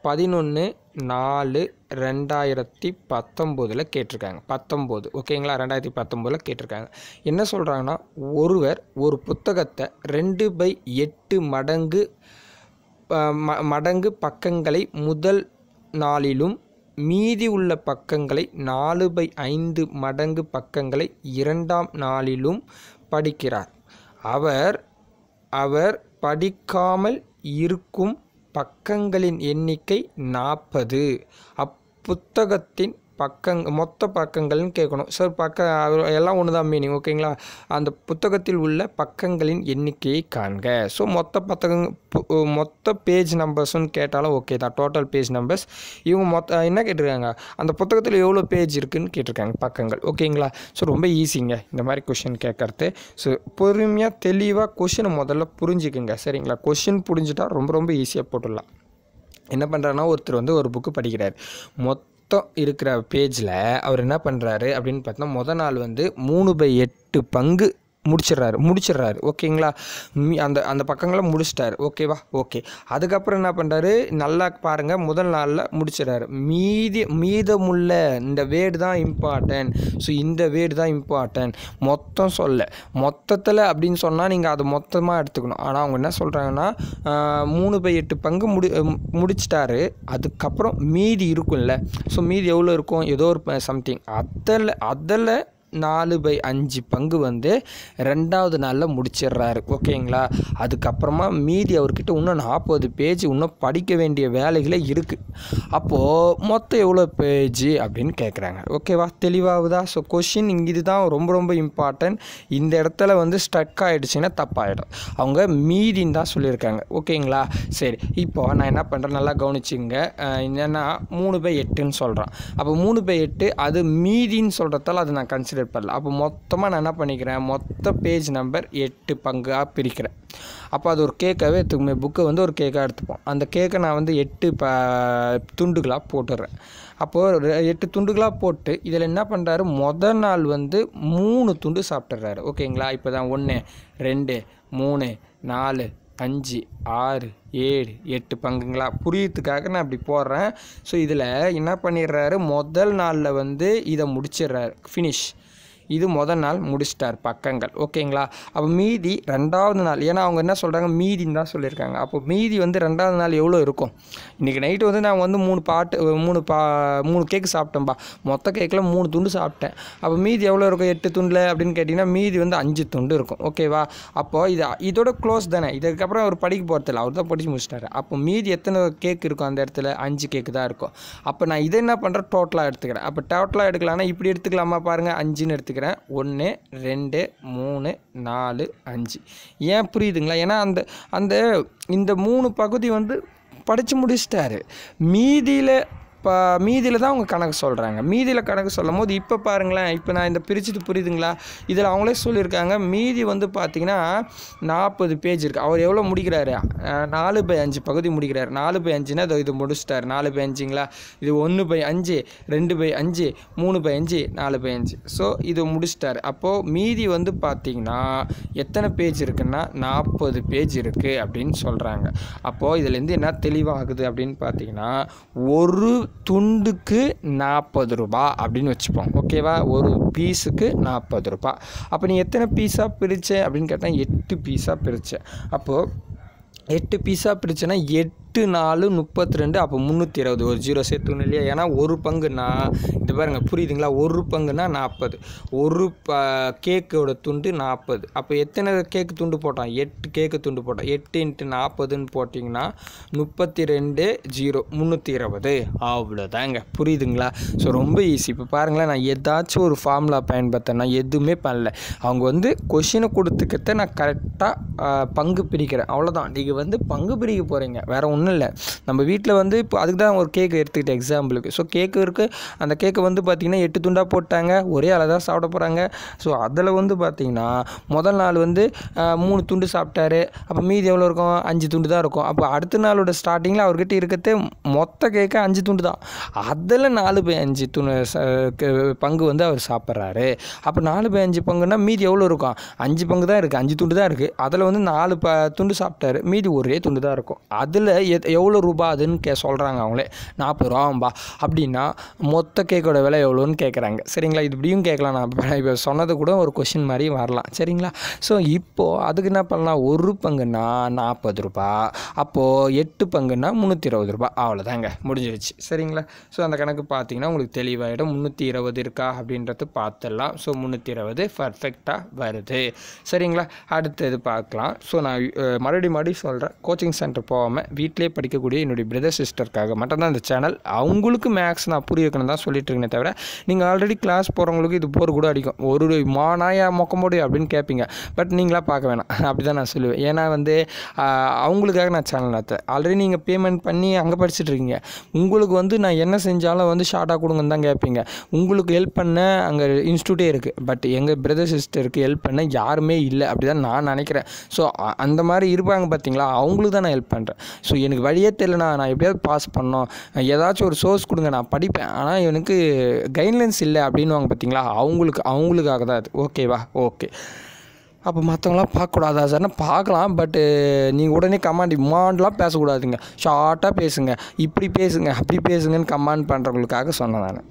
பதினொன்று நாலு ரெண்டாயிரத்தி பத்தொம்போதில் கேட்டிருக்காங்க பத்தொம்போது ஓகேங்களா ரெண்டாயிரத்தி பத்தொம்போதில் கேட்டிருக்காங்க என்ன சொல்கிறாங்கன்னா ஒருவர் ஒரு புத்தகத்தை ரெண்டு பை எட்டு மடங்கு மடங்கு பக்கங்களை முதல் நாளிலும் மீதி உள்ள பக்கங்களை நாலு பை ஐந்து மடங்கு பக்கங்களை இரண்டாம் நாளிலும் படிக்கிறார் அவர் அவர் படிக்காமல் இருக்கும் பக்கங்களின் எண்ணிக்கை நாற்பது அப்புத்தகத்தின் பக்கங் மொத்த பக்கங்கள்னு கேட்கணும் சார் பக்க எல்லாம் ஒன்று தான் மீனிங் ஓகேங்களா அந்த புத்தகத்தில் உள்ள பக்கங்களின் எண்ணிக்கையை காண்க ஸோ மொத்த பத்தகங்க மொத்த பேஜ் நம்பர்ஸ்னு கேட்டாலும் ஓகே தான் டோட்டல் பேஜ் நம்பர்ஸ் இவங்க மொத்த என்ன கேட்டிருக்காங்க அந்த புத்தகத்தில் எவ்வளோ பேஜ் இருக்குதுன்னு கேட்டிருக்காங்க பக்கங்கள் ஓகேங்களா ஸோ ரொம்ப ஈஸிங்க இந்த மாதிரி கொஷின் கேட்குறது ஸோ பொறுமையாக தெளிவாக கொஷினை முதல்ல புரிஞ்சுக்குங்க சரிங்களா கொஷின் புரிஞ்சுட்டா ரொம்ப ரொம்ப ஈஸியாக போட்டுடலாம் என்ன பண்ணுறாங்கன்னா ஒருத்தர் வந்து ஒரு புக்கு படிக்கிறார் மொத் மொத்தம் இருக்கிற பேஜில் அவர் என்ன பண்ணுறாரு அப்படின்னு பார்த்தோம்னா மொதல் நாள் வந்து மூணு பை எட்டு பங்கு முடிச்சிடுறாரு முடிச்சிடுறாரு ஓகேங்களா அந்த அந்த பக்கங்களை முடிச்சிட்டாரு ஓகேவா ஓகே அதுக்கப்புறம் என்ன பண்ணுறாரு நல்லா பாருங்கள் முதல் நாளில் முடிச்சிடுறாரு மீதி மீதமுள்ள இந்த வேர்டு தான் இம்பார்ட்டன்ட் ஸோ இந்த வேர்டு தான் இம்பார்ட்டன்ட் மொத்தம் சொல்ல மொத்தத்தில் அப்படின்னு சொன்னால் நீங்கள் அதை மொத்தமாக எடுத்துக்கணும் ஆனால் அவங்க என்ன சொல்கிறாங்கன்னா மூணு பை எட்டு பங்கு முடி முடிச்சிட்டாரு அதுக்கப்புறம் மீதி இருக்கும்ல ஸோ மீதி எவ்வளோ இருக்கும் ஏதோ ஒரு சம்திங் அதில் அதில் நாலு பை அஞ்சு பங்கு வந்து ரெண்டாவது நாளில் முடிச்சிடுறாரு ஓகேங்களா அதுக்கப்புறமா மீதி அவர்கிட்ட இன்னும் நாற்பது பேஜ் இன்னும் படிக்க வேண்டிய வேலைகளே இருக்குது அப்போது மொத்தம் எவ்வளோ பேஜ் அப்படின்னு கேட்குறாங்க ஓகேவா தெளிவாகுதா ஸோ கொஷின் இங்கே இதுதான் ரொம்ப ரொம்ப இம்பார்ட்டன்ட் இந்த இடத்துல வந்து ஸ்ட்ரக் ஆகிடுச்சின்னா தப்பாகிடும் அவங்க மீதின்னு தான் சொல்லியிருக்காங்க ஓகேங்களா சரி இப்போ நான் என்ன பண்ணுறேன் நல்லா கவனிச்சிங்க என்னென்னா மூணு பை எட்டுன்னு சொல்கிறேன் அப்போ மூணு பை எட்டு அது மீதின்னு சொல்கிறதால அது நான் கன்சிடர் கன்சிடர் பண்ணல அப்போ மொத்தமாக நான் என்ன பண்ணிக்கிறேன் மொத்த பேஜ் நம்பர் எட்டு பங்காக பிரிக்கிறேன் அப்போ அது ஒரு கேக்காகவே எடுத்துக்குமே புக்கை வந்து ஒரு கேக்காக எடுத்துப்போம் அந்த கேக்கை நான் வந்து எட்டு ப துண்டுகளாக போட்டுடுறேன் அப்போது எட்டு துண்டுகளாக போட்டு இதில் என்ன பண்ணுறாரு மொதல் நாள் வந்து மூணு துண்டு சாப்பிட்றாரு ஓகேங்களா இப்போ தான் ஒன்று ரெண்டு மூணு நாலு அஞ்சு ஆறு ஏழு எட்டு பங்குங்களா புரியுறதுக்காக நான் அப்படி போடுறேன் ஸோ இதில் என்ன பண்ணிடுறாரு முதல் நாளில் வந்து இதை முடிச்சிடுறாரு ஃபினிஷ் இது மொதல் நாள் முடிச்சிட்டார் பக்கங்கள் ஓகேங்களா அப்போ மீதி ரெண்டாவது நாள் ஏன்னா அவங்க என்ன சொல்கிறாங்க மீதின்னு தான் சொல்லியிருக்காங்க அப்போ மீதி வந்து ரெண்டாவது நாள் எவ்வளோ இருக்கும் இன்றைக்கி நைட்டு வந்து நான் வந்து மூணு பாட்டு மூணு பா மூணு கேக்கு சாப்பிட்டேன்பா மொத்த கேக்கில் மூணு துண்டு சாப்பிட்டேன் அப்போ மீதி எவ்வளோ இருக்கும் எட்டு துண்டில் அப்படின்னு கேட்டிங்கன்னா மீதி வந்து அஞ்சு துண்டு இருக்கும் ஓகேவா அப்போது இது இதோட க்ளோஸ் தானே இதுக்கப்புறம் அவர் படிக்க போகிறதில்ல அவர் தான் படித்து முடிச்சிட்டாரு அப்போ மீதி எத்தனை கேக் இருக்கும் அந்த இடத்துல அஞ்சு கேக்கு தான் இருக்கும் அப்போ நான் இதை என்ன பண்ணுறேன் டோட்டலாக எடுத்துக்கிறேன் அப்போ டோட்டலாக எடுக்கலாம்னா இப்படி எடுத்துக்கலாமா பாருங்கள் அஞ்சுன்னு எடுத்துக்கிறேன் எடுக்கிறேன் ஒன்று ரெண்டு மூணு நாலு அஞ்சு ஏன் புரியுதுங்களா ஏன்னா அந்த அந்த இந்த மூணு பகுதி வந்து படித்து முடிச்சிட்டாரு மீதியில் இப்போ மீதியில் தான் அவங்க கணக்கு சொல்கிறாங்க மீதியில் கணக்கு சொல்லும் போது இப்போ பாருங்களேன் இப்போ நான் இந்த பிரிச்சுட்டு புரியுதுங்களா இதில் அவங்களே சொல்லியிருக்காங்க மீதி வந்து பார்த்திங்கன்னா நாற்பது பேஜ் இருக்குது அவர் எவ்வளோ முடிக்கிறாரு நாலு பை அஞ்சு பகுதி முடிக்கிறார் நாலு பை அஞ்சுன்னா இது முடிச்சிட்டார் நாலு பை அஞ்சுங்களா இது ஒன்று பை அஞ்சு ரெண்டு பை அஞ்சு மூணு பை அஞ்சு நாலு பை அஞ்சு ஸோ இது முடிச்சிட்டார் அப்போது மீதி வந்து பார்த்திங்கன்னா எத்தனை பேஜ் இருக்குன்னா நாற்பது பேஜ் இருக்குது அப்படின்னு சொல்கிறாங்க அப்போது இதுலேருந்து என்ன தெளிவாகுது அப்படின்னு பார்த்தீங்கன்னா ஒரு துண்டுக்கு நாற்பது ரூபா அப்படின்னு வச்சுப்போம் ஓகேவா ஒரு பீஸுக்கு நாற்பது ரூபா அப்போ நீ எத்தனை பீஸாக பிரித்தேன் அப்படின்னு கேட்டால் எட்டு பீஸாக பிரித்தேன் அப்போது எட்டு பீஸாக பிரித்தேன்னா எட்டு எட்டு நாலு முப்பத்தி ரெண்டு அப்போ முந்நூற்றி இருபது ஒரு ஜீரோ சேர்த்துக்கணும் இல்லையா ஏன்னா ஒரு பங்குனா இந்த பாருங்கள் புரியுதுங்களா ஒரு பங்குனா நாற்பது ஒரு ப கேக்கோட துண்டு நாற்பது அப்போ எத்தனை கேக்கு துண்டு போட்டோம் எட்டு கேக்கு துண்டு போட்டோம் எட்டு இன்ட்டு நாற்பதுன்னு போட்டிங்கன்னா முப்பத்தி ரெண்டு ஜீரோ முந்நூற்றி இருபது அவ்வளோதாங்க புரியுதுங்களா ஸோ ரொம்ப ஈஸி இப்போ பாருங்களேன் நான் ஏதாச்சும் ஒரு ஃபார்முலா பயன்படுத்தேன்னா எதுவுமே பண்ணல அவங்க வந்து கொஷினை கொடுத்துக்கிறத நான் கரெக்டாக பங்கு பிரிக்கிறேன் அவ்வளோதான் நீங்கள் வந்து பங்கு பிரிக்க போகிறீங்க வேறு ஒன்றும் இல்லை நம்ம வீட்டில் வந்து இப்போ அதுக்கு தான் ஒரு கேக் எடுத்துக்கிட்டேன் எக்ஸாம்பிளுக்கு ஸோ கேக்கு இருக்குது அந்த கேக்கை வந்து பார்த்திங்கன்னா எட்டு துண்டாக போட்டாங்க ஒரே தான் சாப்பிட போகிறாங்க ஸோ அதில் வந்து பார்த்திங்கன்னா முதல் நாள் வந்து மூணு துண்டு சாப்பிட்டாரு அப்போ மீதி எவ்வளோ இருக்கும் அஞ்சு துண்டு தான் இருக்கும் அப்போ அடுத்த நாளோட ஸ்டார்டிங்கில் அவர்கிட்ட இருக்கிறதே மொத்த கேக்கை அஞ்சு துண்டு தான் அதில் நாலு பை அஞ்சு துணு பங்கு வந்து அவர் சாப்பிட்றாரு அப்போ நாலு பை அஞ்சு பங்குன்னா மீதி எவ்வளோ இருக்கும் அஞ்சு பங்கு தான் இருக்குது அஞ்சு துண்டு தான் இருக்குது அதில் வந்து நாலு ப துண்டு சாப்பிட்டாரு மீதி ஒரே துண்டு தான் இருக்கும் அதில் எத் எவ்வளோ ரூபா அதுன்னு கே சொல்கிறாங்க அவங்களே நாற்பது ரூபாம்பா அப்படின்னா மொத்த கேக்கோட விலை எவ்வளோன்னு கேட்குறாங்க சரிங்களா இது இப்படியும் கேட்கலாம் நான் இப்போ சொன்னது கூட ஒரு கொஷின் மாதிரி வரலாம் சரிங்களா ஸோ இப்போது அதுக்கு என்ன பண்ணலாம் ஒரு பங்குன்னா நாற்பது ரூபா அப்போது எட்டு பங்குன்னா முந்நூற்றி இருபது ரூபா அவ்வளோதாங்க முடிஞ்சிருச்சு சரிங்களா ஸோ அந்த கணக்கு பார்த்தீங்கன்னா உங்களுக்கு தெளிவாகிடும் முந்நூற்றி இருபது இருக்கா அப்படின்றது பார்த்துடலாம் ஸோ முந்நூற்றி இருபது பர்ஃபெக்டாக வருது சரிங்களா அடுத்தது பார்க்கலாம் ஸோ நான் மறுபடியும் மறுபடியும் சொல்கிறேன் கோச்சிங் சென்டர் போகாமல் வீட்டில் மேக்ஸ்லேயே படிக்கக்கூடிய என்னுடைய பிரதர் சிஸ்டருக்காக மட்டும் தான் இந்த சேனல் அவங்களுக்கு மேக்ஸ் நான் புரிய வைக்கணும் தான் சொல்லிட்டு தவிர நீங்கள் ஆல்ரெடி கிளாஸ் போகிறவங்களுக்கு இது போர் கூட அடிக்கும் ஒரு மானாயா முடியும் அப்படின்னு கேட்பீங்க பட் நீங்களாக பார்க்க வேணாம் அப்படி தான் நான் சொல்லுவேன் ஏன்னா வந்து அவங்களுக்காக நான் சேனல் நடத்தேன் ஆல்ரெடி நீங்கள் பேமெண்ட் பண்ணி அங்கே படிச்சுட்டு இருக்கீங்க உங்களுக்கு வந்து நான் என்ன செஞ்சாலும் வந்து ஷார்ட்டாக கொடுங்கன்னு தான் கேட்பீங்க உங்களுக்கு ஹெல்ப் பண்ண அங்கே இன்ஸ்டியூட்டே இருக்குது பட் எங்கள் பிரதர் சிஸ்டருக்கு ஹெல்ப் பண்ண யாருமே இல்லை அப்படி தான் நான் நினைக்கிறேன் ஸோ அந்த மாதிரி இருப்பாங்க பார்த்தீங்களா அவங்களுக்கு தான் நான் ஹெல்ப் பண்ணுறேன் ஸோ எனக்கு வழியே தெரியலண்ணா நான் எப்படியாவது பாஸ் பண்ணோம் ஏதாச்சும் ஒரு சோர்ஸ் கொடுங்க நான் படிப்பேன் ஆனால் எனக்கு கைட்லைன்ஸ் இல்லை அப்படின்வாங்க பார்த்தீங்களா அவங்களுக்கு அவங்களுக்காக தான் அது ஓகேவா ஓகே அப்போ மற்றவங்களாம் பார்க்கக்கூடாதா சார்னா பார்க்கலாம் பட்டு நீங்கள் உடனே கமாண்ட் இம்மாண்ட்லாம் பேசக்கூடாதுங்க ஷார்ட்டாக பேசுங்க இப்படி பேசுங்க அப்படி பேசுங்கன்னு கமாண்ட் பண்ணுறவங்களுக்காக சொன்னேன் நான்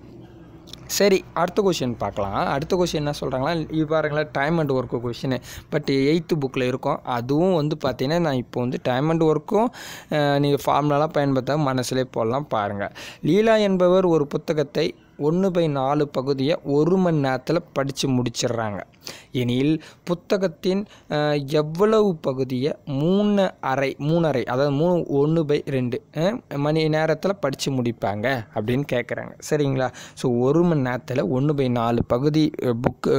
சரி அடுத்த கொஷின் பார்க்கலாம் அடுத்த கொஷின் என்ன சொல்கிறாங்களா இது பாருங்களேன் time and work question but eighth புக்கில் இருக்கும் அதுவும் வந்து பார்த்திங்கன்னா நான் இப்போ வந்து டைம் அண்ட் ஒர்க்கும் நீங்கள் ஃபார்முலாலாம் பயன்படுத்த மனசிலே போடலாம் பாருங்கள் லீலா என்பவர் ஒரு புத்தகத்தை ஒன்று பை நாலு பகுதியை ஒரு மணி நேரத்தில் படித்து முடிச்சிடுறாங்க எனில் புத்தகத்தின் எவ்வளவு பகுதியை மூணு அரை மூணரை அதாவது மூணு ஒன்று பை ரெண்டு மணி நேரத்தில் படித்து முடிப்பாங்க அப்படின்னு கேட்குறாங்க சரிங்களா ஸோ ஒரு மணி நேரத்தில் ஒன்று பை நாலு பகுதி புக்கு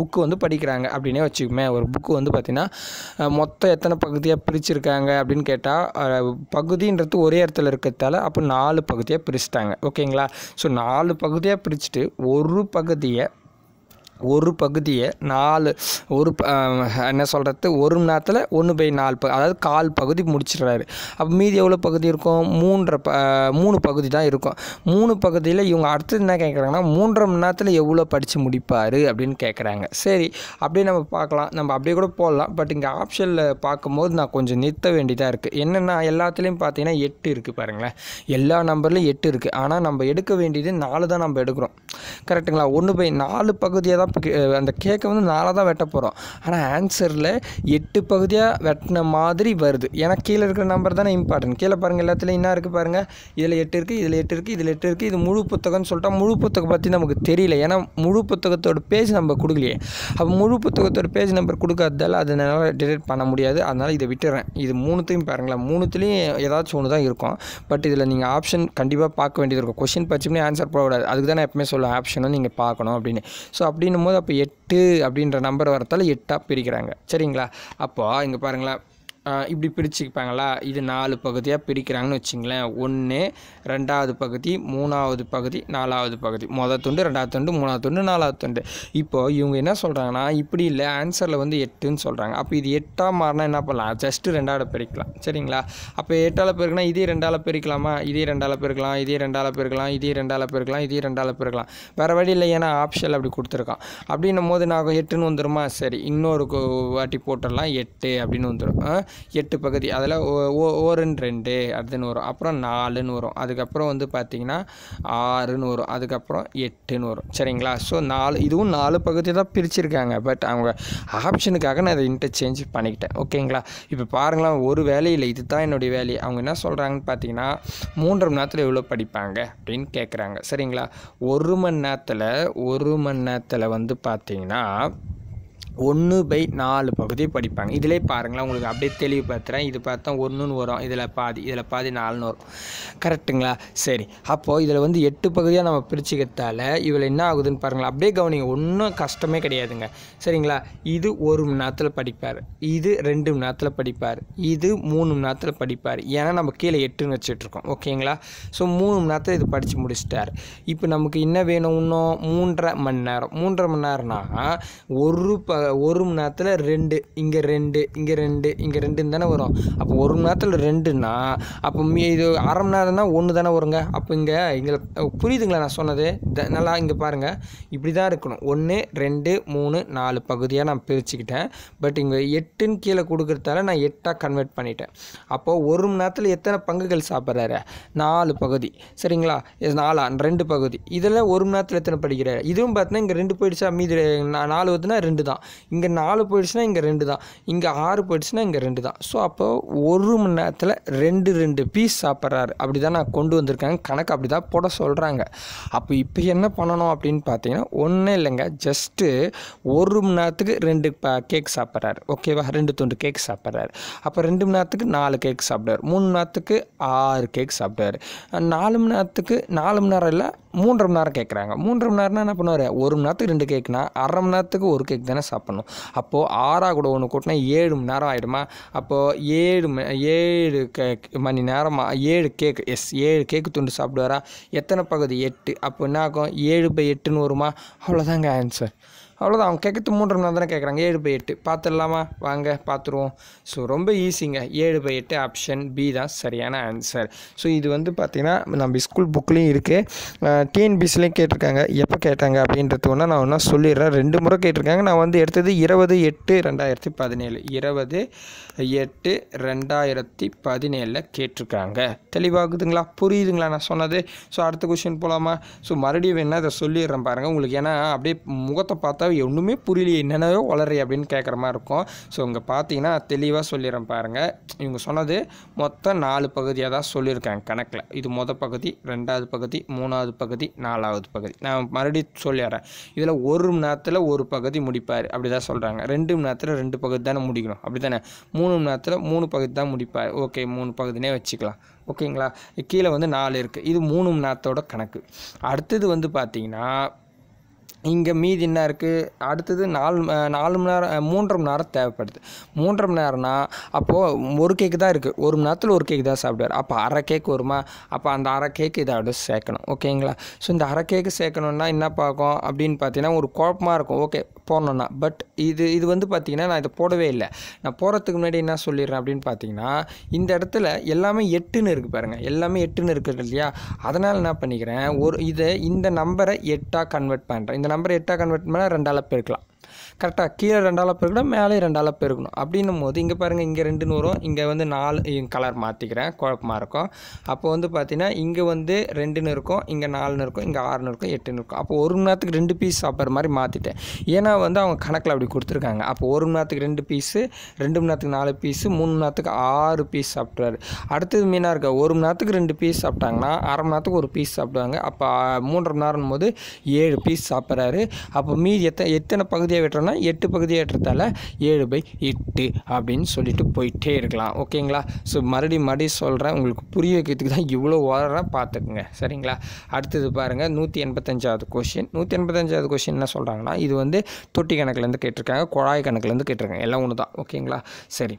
புக்கு வந்து படிக்கிறாங்க அப்படின்னே வச்சுக்குமே ஒரு புக்கு வந்து பார்த்திங்கன்னா மொத்தம் எத்தனை பகுதியாக பிரிச்சுருக்காங்க அப்படின்னு கேட்டால் பகுதின்றது ஒரே இடத்துல இருக்கிறதால அப்போ நாலு பகுதியாக பிரிச்சுட்டாங்க ஓகேங்களா ஸோ நாலு பகுதியாக பிரிச்சுட்டு ஒரு பகுதியை ஒரு பகுதியை நாலு ஒரு என்ன சொல்கிறது ஒரு மணி நேரத்தில் ஒன்று பை நாலு ப அதாவது கால் பகுதி முடிச்சிடுறாரு அப்போ மீதி எவ்வளோ பகுதி இருக்கும் மூன்றரை ப மூணு பகுதி தான் இருக்கும் மூணு பகுதியில் இவங்க அடுத்தது என்ன கேட்குறாங்கன்னா மூன்றரை மணி நேரத்தில் எவ்வளோ படித்து முடிப்பார் அப்படின்னு கேட்குறாங்க சரி அப்படியே நம்ம பார்க்கலாம் நம்ம அப்படியே கூட போடலாம் பட் இங்கே ஆப்ஷனில் பார்க்கும்போது நான் கொஞ்சம் நிறுத்த வேண்டியதாக இருக்குது என்னென்னா எல்லாத்துலேயும் பார்த்தீங்கன்னா எட்டு இருக்குது பாருங்களேன் எல்லா நம்பர்லேயும் எட்டு இருக்குது ஆனால் நம்ம எடுக்க வேண்டியது நாலு தான் நம்ம எடுக்கிறோம் கரெக்டுங்களா ஒன்று பை நாலு பகுதியை தான் தான் அந்த கேக்கை வந்து நாலாக தான் வெட்ட போகிறோம் ஆனால் ஆன்சரில் எட்டு பகுதியாக வெட்டின மாதிரி வருது ஏன்னா கீழே இருக்கிற நம்பர் தானே இம்பார்ட்டன்ட் கீழே பாருங்கள் எல்லாத்துலேயும் என்ன இருக்குது பாருங்கள் இதில் எட்டு இருக்குது இதில் எட்டு இருக்குது இதில் எட்டு இருக்குது இது முழு புத்தகம்னு சொல்லிட்டா முழு புத்தகம் பற்றி நமக்கு தெரியல ஏன்னா முழு புத்தகத்தோட பேஜ் நம்ம கொடுக்கலையே அப்போ முழு புத்தகத்தோட பேஜ் நம்பர் கொடுக்காததால் அதை என்னால் டிடெக்ட் பண்ண முடியாது அதனால் இதை விட்டுறேன் இது மூணுத்தையும் பாருங்களேன் மூணுத்துலேயும் ஏதாச்சும் ஒன்று தான் இருக்கும் பட் இதில் நீங்கள் ஆப்ஷன் கண்டிப்பாக பார்க்க வேண்டியது இருக்கும் கொஷின் படிச்சுமே ஆன்சர் போடக்கூடாது அதுக்கு தான் எப்பவுமே சொல்லுவேன் ஆப்ஷனும் நீங்கள் பார்க்கணும் அப்படின்னு ஸோ அப்படின்னு அப்படின்னும் போது அப்போ எட்டு அப்படின்ற நம்பர் வரத்தால் எட்டாக பிரிக்கிறாங்க சரிங்களா அப்போது இங்கே பாருங்களேன் இப்படி பிரிச்சுப்பாங்களா இது நாலு பகுதியாக பிரிக்கிறாங்கன்னு வச்சுங்களேன் ஒன்று ரெண்டாவது பகுதி மூணாவது பகுதி நாலாவது பகுதி மொதல் துண்டு ரெண்டாவது துண்டு மூணாவது துண்டு நாலாவது துண்டு இப்போது இவங்க என்ன சொல்கிறாங்கன்னா இப்படி இல்லை ஆன்சரில் வந்து எட்டுன்னு சொல்கிறாங்க அப்போ இது எட்டாக மாறினா என்ன பண்ணலாம் ஜஸ்ட்டு ரெண்டாவது பிரிக்கலாம் சரிங்களா அப்போ எட்டால் பிறகுனா இதே ரெண்டால் பெருக்கலாமா இதே ரெண்டால் பெருக்கலாம் இதே ரெண்டால் பெருக்கலாம் இதே ரெண்டால் பெருக்கலாம் இதே ரெண்டால் பெருக்கலாம் வேறு வழி இல்லை ஏன்னா ஆப்ஷன் அப்படி கொடுத்துருக்கான் அப்படின்னும் போது நான் எட்டுன்னு வந்துடுமா சரி இன்னொரு வாட்டி போட்டுடலாம் எட்டு அப்படின்னு வந்துடும் எட்டு பகுதி அதில் ஓ ஓருன்னு ரெண்டு அப்படின்னு வரும் அப்புறம் நாலுன்னு வரும் அதுக்கப்புறம் வந்து பார்த்திங்கன்னா ஆறுன்னு வரும் அதுக்கப்புறம் எட்டுன்னு வரும் சரிங்களா ஸோ நாலு இதுவும் நாலு பகுதி தான் பிரிச்சிருக்காங்க பட் அவங்க ஆப்ஷனுக்காக நான் அதை இன்டர்சேஞ்ச் பண்ணிக்கிட்டேன் ஓகேங்களா இப்போ பாருங்களா ஒரு வேலையில் இது தான் என்னுடைய வேலை அவங்க என்ன சொல்கிறாங்கன்னு பார்த்தீங்கன்னா மூன்று மணி நேரத்தில் எவ்வளோ படிப்பாங்க அப்படின்னு கேட்குறாங்க சரிங்களா ஒரு மணி நேரத்தில் ஒரு மணி நேரத்தில் வந்து பார்த்திங்கன்னா ஒன்று பை நாலு பகுதி படிப்பாங்க இதிலே பாருங்களேன் உங்களுக்கு அப்படியே தெளிவுபடுத்துகிறேன் இது பார்த்தா ஒன்றுன்னு வரும் இதில் பாதி இதில் பாதி நாலுன்னு வரும் கரெக்டுங்களா சரி அப்போது இதில் வந்து எட்டு பகுதியாக நம்ம பிரிச்சுக்கிறதால இவள் என்ன ஆகுதுன்னு பாருங்களேன் அப்படியே கவனிங்க ஒன்றும் கஷ்டமே கிடையாதுங்க சரிங்களா இது ஒரு மணி நேரத்தில் படிப்பார் இது ரெண்டு மணி நேரத்தில் படிப்பார் இது மூணு மணி நேரத்தில் படிப்பார் ஏன்னா நம்ம கீழே எட்டுன்னு வச்சுட்ருக்கோம் ஓகேங்களா ஸோ மூணு மணி நேரத்தில் இது படித்து முடிச்சிட்டார் இப்போ நமக்கு என்ன வேணும் இன்னும் மூன்றரை மணி நேரம் மூன்றரை மணி நேரம்னா ஒரு ப ஒரு மணி நேரத்தில் ரெண்டு இங்கே ரெண்டு இங்கே ரெண்டு இங்கே ரெண்டுன்னு தானே வரும் அப்போ ஒரு மணி நேரத்தில் ரெண்டுன்னா அப்போ மீ இது அரை மணி நேரம்னா ஒன்று தானே வருங்க அப்போ இங்கே எங்களை புரியுதுங்களா நான் சொன்னது த நல்லா இங்கே பாருங்கள் இப்படி தான் இருக்கணும் ஒன்று ரெண்டு மூணு நாலு பகுதியாக நான் பிரிச்சுக்கிட்டேன் பட் இங்கே எட்டுன்னு கீழே கொடுக்குறதால நான் எட்டாக கன்வெர்ட் பண்ணிட்டேன் அப்போது ஒரு மணி நேரத்தில் எத்தனை பங்குகள் சாப்பிட்றாரு நாலு பகுதி சரிங்களா நாலா ரெண்டு பகுதி இதில் ஒரு மணி நேரத்தில் எத்தனை படிக்கிறாரு இதுவும் பார்த்தீங்கன்னா இங்கே ரெண்டு போயிடுச்சா மீதி நாலு வந்துன்னா ரெண்டு தான் இங்கே நாலு போயிடுச்சுன்னா இங்கே ரெண்டு தான் இங்கே ஆறு போயிடுச்சுன்னா இங்கே ரெண்டு தான் ஸோ அப்போ ஒரு மணி நேரத்தில் ரெண்டு ரெண்டு பீஸ் சாப்பிட்றாரு அப்படி தான் நான் கொண்டு வந்திருக்காங்க கணக்கு அப்படி தான் போட சொல்கிறாங்க அப்போ இப்போ என்ன பண்ணணும் அப்படின்னு பார்த்தீங்கன்னா ஒன்றும் இல்லைங்க ஜஸ்ட்டு ஒரு மணி நேரத்துக்கு ரெண்டு கேக் சாப்பிட்றாரு ஓகேவா ரெண்டு துண்டு கேக் சாப்பிட்றாரு அப்போ ரெண்டு மணி நேரத்துக்கு நாலு கேக் சாப்பிட்றாரு மூணு மணி நேரத்துக்கு ஆறு கேக் சாப்பிட்டார் நாலு மணி நேரத்துக்கு நாலு மணி நேரம் இல்லை மூன்றரை மணி நேரம் கேட்குறாங்க மூன்றரை மணி நேரம்னா என்ன பண்ணுவார் ஒரு மணி நேரத்துக்கு ரெண்டு கேக்னா அரை மணி நேரத்துக்கு ஒரு கேக் தானே சாப்பிட்ணும் அப்போது ஆறாக கூட ஒன்று கூட்டினா ஏழு மணி நேரம் ஆகிடுமா அப்போது ஏழு ஏழு கேக் மணி நேரமாக ஏழு கேக் எஸ் ஏழு கேக்கு துண்டு சாப்பிடுவாரா எத்தனை பகுதி எட்டு அப்போ என்ன ஆகும் ஏழு பை எட்டுன்னு வருமா அவ்வளோதாங்க ஆன்சர் அவ்வளோதான் அவங்க கேட்கறது மூன்று மணி நேரம் தானே கேட்குறாங்க ஏழு பை எட்டு பார்த்துடலாமா வாங்க பார்த்துருவோம் ஸோ ரொம்ப ஈஸிங்க ஏழு பை எட்டு ஆப்ஷன் பி தான் சரியான ஆன்சர் ஸோ இது வந்து பார்த்திங்கன்னா நம்ம ஸ்கூல் புக்லேயும் இருக்குது டிஎன்பிசிலையும் கேட்டிருக்காங்க எப்போ கேட்டாங்க அப்படின்றது ஒன்றா நான் ஒன்றா சொல்லிடுறேன் ரெண்டு முறை கேட்டிருக்காங்க நான் வந்து எடுத்தது இருபது எட்டு ரெண்டாயிரத்தி பதினேழு இருபது எட்டு ரெண்டாயிரத்தி பதினேழில் கேட்டிருக்காங்க தெளிவாகுதுங்களா புரியுதுங்களா நான் சொன்னது ஸோ அடுத்த கொஷின் போகலாமா ஸோ மறுபடியும் வேணால் அதை சொல்லிடுறேன் பாருங்கள் உங்களுக்கு ஏன்னா அப்படியே முகத்தை பார்த்தா பார்த்தா ஒன்றுமே புரியலையே என்னென்னவோ வளரு அப்படின்னு கேட்குற மாதிரி இருக்கும் ஸோ இங்கே பார்த்தீங்கன்னா தெளிவாக சொல்லிடுறேன் பாருங்கள் இவங்க சொன்னது மொத்தம் நாலு பகுதியாக தான் சொல்லியிருக்காங்க கணக்கில் இது மொத பகுதி ரெண்டாவது பகுதி மூணாவது பகுதி நாலாவது பகுதி நான் மறுபடியும் சொல்லிடுறேன் இதில் ஒரு மணி நேரத்தில் ஒரு பகுதி முடிப்பார் அப்படி தான் சொல்கிறாங்க ரெண்டு மணி நேரத்தில் ரெண்டு பகுதி தானே முடிக்கணும் அப்படி தானே மூணு மணி நேரத்தில் மூணு பகுதி தான் முடிப்பார் ஓகே மூணு பகுதினே வச்சுக்கலாம் ஓகேங்களா கீழே வந்து நாலு இருக்குது இது மூணு மணி நேரத்தோட கணக்கு அடுத்தது வந்து பார்த்தீங்கன்னா இங்கே மீதி என்ன இருக்குது அடுத்தது நாலு நாலு மணி நேரம் மூன்றரை மணி நேரம் தேவைப்படுது மூன்றரை மணி நேரம்னா அப்போது ஒரு கேக்கு தான் இருக்குது ஒரு மணி நேரத்தில் ஒரு கேக்கு தான் சாப்பிடுவார் அப்போ அரை கேக் வருமா அப்போ அந்த அரை கேக்கு இதோட சேர்க்கணும் ஓகேங்களா ஸோ இந்த அரை கேக்கு சேர்க்கணுன்னா என்ன பார்க்கும் அப்படின்னு பார்த்தீங்கன்னா ஒரு குழப்பமாக இருக்கும் ஓகே போடணுன்னா பட் இது இது வந்து பார்த்திங்கன்னா நான் இதை போடவே இல்லை நான் போகிறதுக்கு முன்னாடி என்ன சொல்லிடுறேன் அப்படின்னு பார்த்தீங்கன்னா இந்த இடத்துல எல்லாமே எட்டுன்னு இருக்குது பாருங்கள் எல்லாமே எட்டுன்னு இருக்குது இல்லையா அதனால் என்ன பண்ணிக்கிறேன் ஒரு இதை இந்த நம்பரை எட்டாக கன்வெர்ட் பண்ணுறேன் இந்த நம்பர் எட்டாக கன்வெர்ட் பண்ணால் ரெண்டால் இருக்கலாம் கரெக்டாக கீழே ரெண்டு அளப்பு இருக்கணும் மேலே ரெண்டு அளப்பு இருக்கணும் அப்படின்னும் போது இங்கே பாருங்கள் இங்கே ரெண்டுன்னு வரும் இங்கே வந்து நாலு கலர் மாற்றிக்கிறேன் குழப்பமாக இருக்கும் அப்போ வந்து பார்த்தீங்கன்னா இங்கே வந்து ரெண்டுன்னு இருக்கும் இங்கே நாலுன்னு இருக்கும் இங்கே ஆறுன்னு இருக்கும் எட்டுன்னு இருக்கும் அப்போ ஒரு மணி நேரத்துக்கு ரெண்டு பீஸ் சாப்பிட்ற மாதிரி மாற்றிட்டேன் ஏன்னா வந்து அவங்க கணக்கில் அப்படி கொடுத்துருக்காங்க அப்போ ஒரு மணி நேரத்துக்கு ரெண்டு பீஸு ரெண்டு மணி நேரத்துக்கு நாலு பீஸு மூணு மணி நேரத்துக்கு ஆறு பீஸ் சாப்பிட்றாரு அடுத்தது மீனாக இருக்க ஒரு மணி நேரத்துக்கு ரெண்டு பீஸ் சாப்பிட்டாங்கன்னா அரை மணி நேரத்துக்கு ஒரு பீஸ் சாப்பிடுவாங்க அப்போ மூன்றரை மணி நேரம் போது ஏழு பீஸ் சாப்பிட்றாரு அப்போ மீதி எத்தனை எத்தனை பகுதியாக வெட்டுறோம் ஏற்றம்னா எட்டு பகுதி ஏற்றத்தால் ஏழு பை எட்டு அப்படின்னு சொல்லிட்டு போயிட்டே இருக்கலாம் ஓகேங்களா ஸோ மறுபடியும் மறுபடியும் சொல்கிறேன் உங்களுக்கு புரிய வைக்கிறதுக்கு தான் இவ்வளோ ஓரம் பார்த்துக்குங்க சரிங்களா அடுத்தது பாருங்கள் நூற்றி எண்பத்தஞ்சாவது கொஷின் நூற்றி எண்பத்தஞ்சாவது கொஷின் என்ன சொல்கிறாங்கன்னா இது வந்து தொட்டி கணக்குலேருந்து கேட்டிருக்காங்க குழாய் கணக்குலேருந்து கேட்டிருக்காங்க எல்லாம் ஒன்று தான் ஓகேங்களா சரி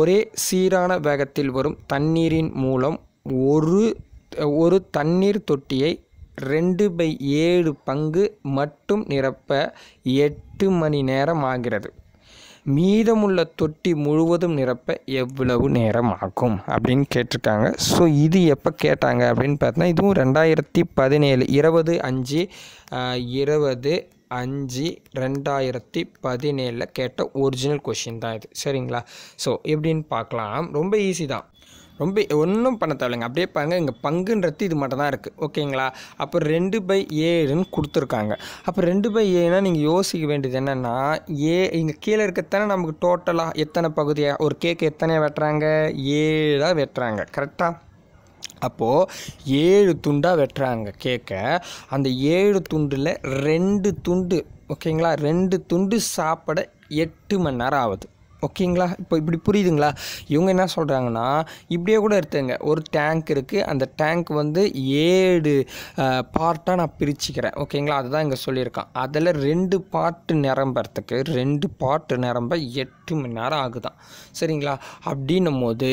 ஒரே சீரான வேகத்தில் வரும் தண்ணீரின் மூலம் ஒரு ஒரு தண்ணீர் தொட்டியை ரெண்டு பை ஏழு பங்கு மட்டும் நிரப்ப எட்டு மணி நேரம் ஆகிறது மீதமுள்ள தொட்டி முழுவதும் நிரப்ப எவ்வளவு நேரம் ஆகும் அப்படின்னு கேட்டிருக்காங்க ஸோ இது எப்போ கேட்டாங்க அப்படின்னு பார்த்தோன்னா இதுவும் ரெண்டாயிரத்தி பதினேழு இருபது அஞ்சு இருபது அஞ்சு ரெண்டாயிரத்தி பதினேழில் கேட்ட ஒரிஜினல் கொஷின் தான் இது சரிங்களா ஸோ எப்படின்னு பார்க்கலாம் ரொம்ப ஈஸி தான் ரொம்ப ஒன்றும் பண்ண தேவையில்லைங்க அப்படியே பாருங்க இங்கே பங்குன்றது இது மட்டும் தான் இருக்குது ஓகேங்களா அப்போ ரெண்டு பை ஏழுன்னு கொடுத்துருக்காங்க அப்போ ரெண்டு பை ஏன்னா நீங்கள் யோசிக்க வேண்டியது என்னென்னா ஏ இங்கே கீழே இருக்கத்தானே நமக்கு டோட்டலாக எத்தனை பகுதியாக ஒரு கேக்கு எத்தனை வெட்டுறாங்க ஏழாக வெட்டுறாங்க கரெக்டாக அப்போது ஏழு துண்டாக வெட்டுறாங்க கேக்கை அந்த ஏழு துண்டில் ரெண்டு துண்டு ஓகேங்களா ரெண்டு துண்டு சாப்பிட எட்டு மணி நேரம் ஆகுது ஓகேங்களா இப்போ இப்படி புரியுதுங்களா இவங்க என்ன சொல்கிறாங்கன்னா இப்படியே கூட எடுத்துங்க ஒரு டேங்க் இருக்குது அந்த டேங்க் வந்து ஏழு பார்ட்டாக நான் பிரிச்சுக்கிறேன் ஓகேங்களா அதுதான் இங்கே சொல்லியிருக்கான் அதில் ரெண்டு பாட்டு நிரம்புறதுக்கு ரெண்டு பாட்டு நிரம்ப எட்டு மணி நேரம் ஆகுதான் சரிங்களா அப்படின்னும் போது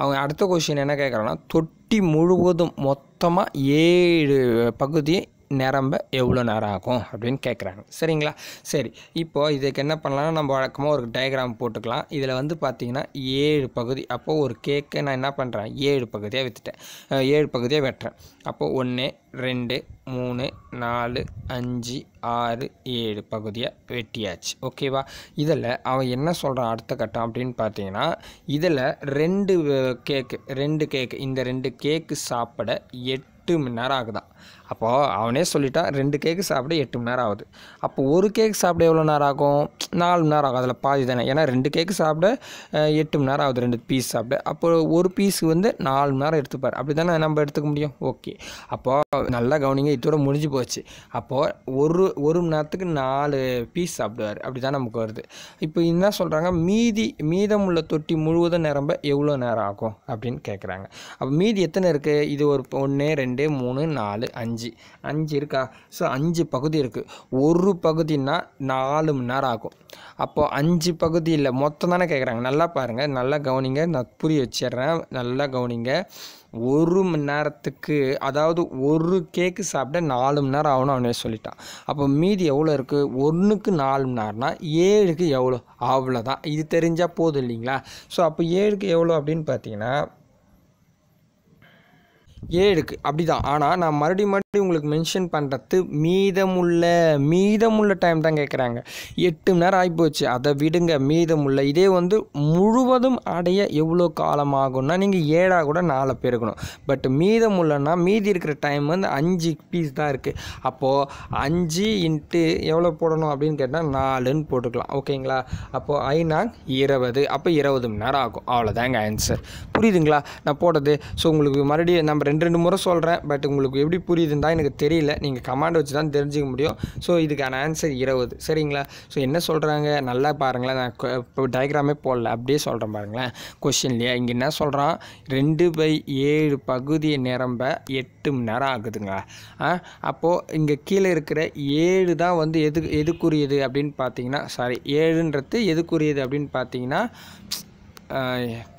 அவங்க அடுத்த கொஷின் என்ன கேட்குறாங்கன்னா தொட்டி முழுவதும் மொத்தமாக ஏழு பகுதியை நிரம்ப எவ்வளோ நேரம் ஆகும் அப்படின்னு கேட்குறாங்க சரிங்களா சரி இப்போது இதுக்கு என்ன பண்ணலாம்னா நம்ம வழக்கமாக ஒரு டயக்ராம் போட்டுக்கலாம் இதில் வந்து பார்த்திங்கன்னா ஏழு பகுதி அப்போது ஒரு கேக்கை நான் என்ன பண்ணுறேன் ஏழு பகுதியாக விற்றுட்டேன் ஏழு பகுதியாக வெட்டுறேன் அப்போது ஒன்று ரெண்டு மூணு நாலு அஞ்சு ஆறு ஏழு பகுதியாக வெட்டியாச்சு ஓகேவா இதில் அவன் என்ன சொல்கிறான் அடுத்த கட்டம் அப்படின்னு பார்த்தீங்கன்னா இதில் ரெண்டு கேக்கு ரெண்டு கேக்கு இந்த ரெண்டு கேக்கு சாப்பிட எட்டு மணி நேரம் ஆகுதான் அப்போது அவனே சொல்லிட்டான் ரெண்டு கேக்கு சாப்பிட எட்டு மணி நேரம் ஆகுது அப்போ ஒரு கேக் சாப்பிட எவ்வளோ நேரம் ஆகும் நாலு மணி நேரம் ஆகும் அதில் பாதி தானே ஏன்னா ரெண்டு கேக்கு சாப்பிட எட்டு மணி நேரம் ஆகுது ரெண்டு பீஸ் சாப்பிட அப்போ ஒரு பீஸ் வந்து நாலு மணி நேரம் எடுத்துப்பார் அப்படி தானே நம்ம எடுத்துக்க முடியும் ஓகே அப்போது நல்லா கவனிங்க இதோட முடிஞ்சு போச்சு அப்போது ஒரு ஒரு மணி நேரத்துக்கு நாலு பீஸ் சாப்பிடுவார் அப்படி தான் நமக்கு வருது இப்போ என்ன சொல்கிறாங்க மீதி மீதம் உள்ள தொட்டி முழுவதும் நிரம்ப எவ்வளோ நேரம் ஆகும் அப்படின்னு கேட்குறாங்க அப்போ மீதி எத்தனை இருக்குது இது ஒரு ஒன்று ரெண்டு மூணு நாலு அஞ்சு அஞ்சு அஞ்சு இருக்கா ஸோ அஞ்சு பகுதி இருக்குது ஒரு பகுதினா நாலு மணி நேரம் ஆகும் அப்போது அஞ்சு பகுதியில் மொத்தம் தானே கேட்குறாங்க நல்லா பாருங்கள் நல்லா கவனிங்க நான் புரிய வச்சிடுறேன் நல்லா கவனிங்க ஒரு மணி நேரத்துக்கு அதாவது ஒரு கேக்கு சாப்பிட நாலு மணி நேரம் ஆகணும் அவனே சொல்லிட்டான் அப்போ மீதி எவ்வளோ இருக்குது ஒன்றுக்கு நாலு மணி நேரம்னா ஏழுக்கு எவ்வளோ அவ்வளோதான் இது தெரிஞ்சால் போதும் இல்லைங்களா ஸோ அப்போ ஏழுக்கு எவ்வளோ அப்படின்னு பார்த்தீங்கன்னா ஏழுக்கு அப்படி தான் ஆனால் நான் மறுபடியும் உங்களுக்கு மென்ஷன் பண்ணுறது மீதமுள்ள மீதமுள்ள டைம் தான் கேட்குறாங்க எட்டு மணி நேரம் ஆகிப்போச்சு அதை விடுங்க மீதமுள்ள இதே வந்து முழுவதும் அடைய எவ்வளோ காலம் ஆகும்னா நீங்கள் ஏழாக கூட பேர் இருக்கணும் பட் மீதமுள்ளனா மீதி இருக்கிற டைம் வந்து அஞ்சு பீஸ் தான் இருக்குது அப்போது அஞ்சு இன்ட்டு எவ்வளோ போடணும் அப்படின்னு கேட்டால் நாலுன்னு போட்டுக்கலாம் ஓகேங்களா அப்போது ஐநா இருபது அப்போ இருபது மணி நேரம் ஆகும் அவ்வளோதாங்க ஆன்சர் புரியுதுங்களா நான் போட்டது ஸோ உங்களுக்கு மறுபடியும் நம்ம ரெண்டு ரெண்டு முறை சொல்கிறேன் பட் உங்களுக்கு எப்படி புரியுதுன்னு தான் எனக்கு தெரியல நீங்கள் கமாண்ட் வச்சு தான் தெரிஞ்சிக்க முடியும் ஸோ இதுக்கான ஆன்சர் இருபது சரிங்களா ஸோ என்ன சொல்கிறாங்க நல்லா பாருங்களேன் நான் இப்போ டயக்ராமே போடல அப்படியே சொல்கிறேன் பாருங்களேன் இல்லையா இங்கே என்ன சொல்கிறான் ரெண்டு பை ஏழு பகுதியை நிரம்ப எட்டு மணி நேரம் ஆகுதுங்க ஆ அப்போது இங்கே கீழே இருக்கிற ஏழு தான் வந்து எது எதுக்குரியது அப்படின்னு பார்த்தீங்கன்னா சாரி ஏழுன்றது எதுக்குரியது அப்படின்னு பார்த்தீங்கன்னா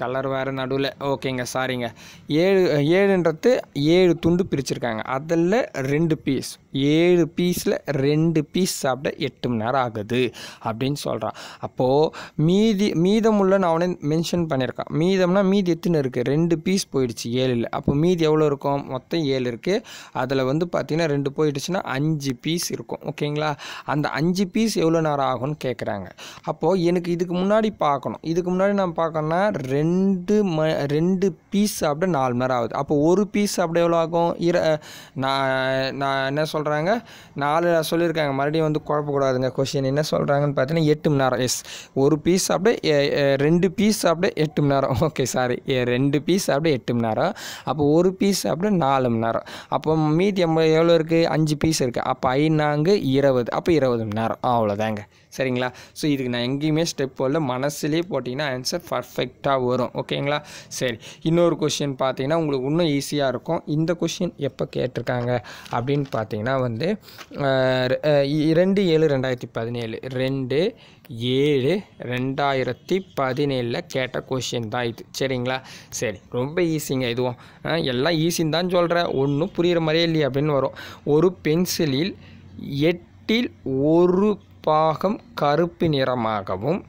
கலர் வேறு நடுவில் ஓகேங்க சாரிங்க ஏழு ஏழுன்றது ஏழு துண்டு பிரிச்சிருக்காங்க அதில் ரெண்டு பீஸ் ஏழு பீஸில் ரெண்டு பீஸ் சாப்பிட எட்டு மணி நேரம் ஆகுது அப்படின்னு சொல்கிறான் அப்போது மீதி மீதமுள்ள நான் அவனே மென்ஷன் பண்ணியிருக்கான் மீதம்னா மீதி எத்தனை இருக்குது ரெண்டு பீஸ் போயிடுச்சு ஏழில் அப்போ மீதி எவ்வளோ இருக்கும் மொத்தம் ஏழு இருக்குது அதில் வந்து பார்த்திங்கன்னா ரெண்டு போயிடுச்சுன்னா அஞ்சு பீஸ் இருக்கும் ஓகேங்களா அந்த அஞ்சு பீஸ் எவ்வளோ நேரம் ஆகும்னு கேட்குறாங்க அப்போது எனக்கு இதுக்கு முன்னாடி பார்க்கணும் இதுக்கு முன்னாடி நான் பார்க்கணும்னா ரெண்டு ம ரெண்டு பீஸ் சாப்பிட நாலு மணி நேரம் ஆகுது அப்போ ஒரு பீஸ் சாப்பிட எவ்வளோ ஆகும் இர நான் நான் என்ன சொல்கிறேன் சொல்கிறாங்க நாலு சொல்லியிருக்காங்க மறுபடியும் வந்து குழப்பக்கூடாதுங்க கொஷின் என்ன சொல்கிறாங்கன்னு பார்த்தீங்கன்னா எட்டு மணி நேரம் எஸ் ஒரு பீஸ் அப்படியே ரெண்டு பீஸ் அப்படியே எட்டு மணி நேரம் ஓகே சாரி ரெண்டு பீஸ் அப்படியே எட்டு மணி நேரம் அப்போ ஒரு பீஸ் அப்படியே நாலு மணி நேரம் அப்போ மீதி எண்பது எவ்வளோ இருக்குது அஞ்சு பீஸ் இருக்குது அப்போ ஐநாங்கு இருபது அப்போ இருபது மணி நேரம் அவ்வளோதாங்க சரிங்களா ஸோ இதுக்கு நான் எங்கேயுமே ஸ்டெப் போடல மனசுலேயே போட்டிங்கன்னா ஆன்சர் பர்ஃபெக்டாக வரும் ஓகேங்களா சரி இன்னொரு கொஷின் பார்த்தீங்கன்னா உங்களுக்கு இன்னும் ஈஸியாக இருக்கும் இந்த கொஷின் எப்போ கேட்டிருக்காங்க அப்படின்னு பார்த்தீங்கன்னா பார்த்திங்கன்னா வந்து ரெண்டு ஏழு ரெண்டாயிரத்தி பதினேழு ரெண்டு ஏழு ரெண்டாயிரத்தி பதினேழில் கேட்ட கொஷின் தான் இது சரிங்களா சரி ரொம்ப ஈஸிங்க இதுவும் எல்லாம் ஈஸின்னு தான் சொல்கிறேன் ஒன்றும் புரிகிற மாதிரியே இல்லையே அப்படின்னு வரும் ஒரு பென்சிலில் எட்டில் ஒரு பாகம் கருப்பு நிறமாகவும்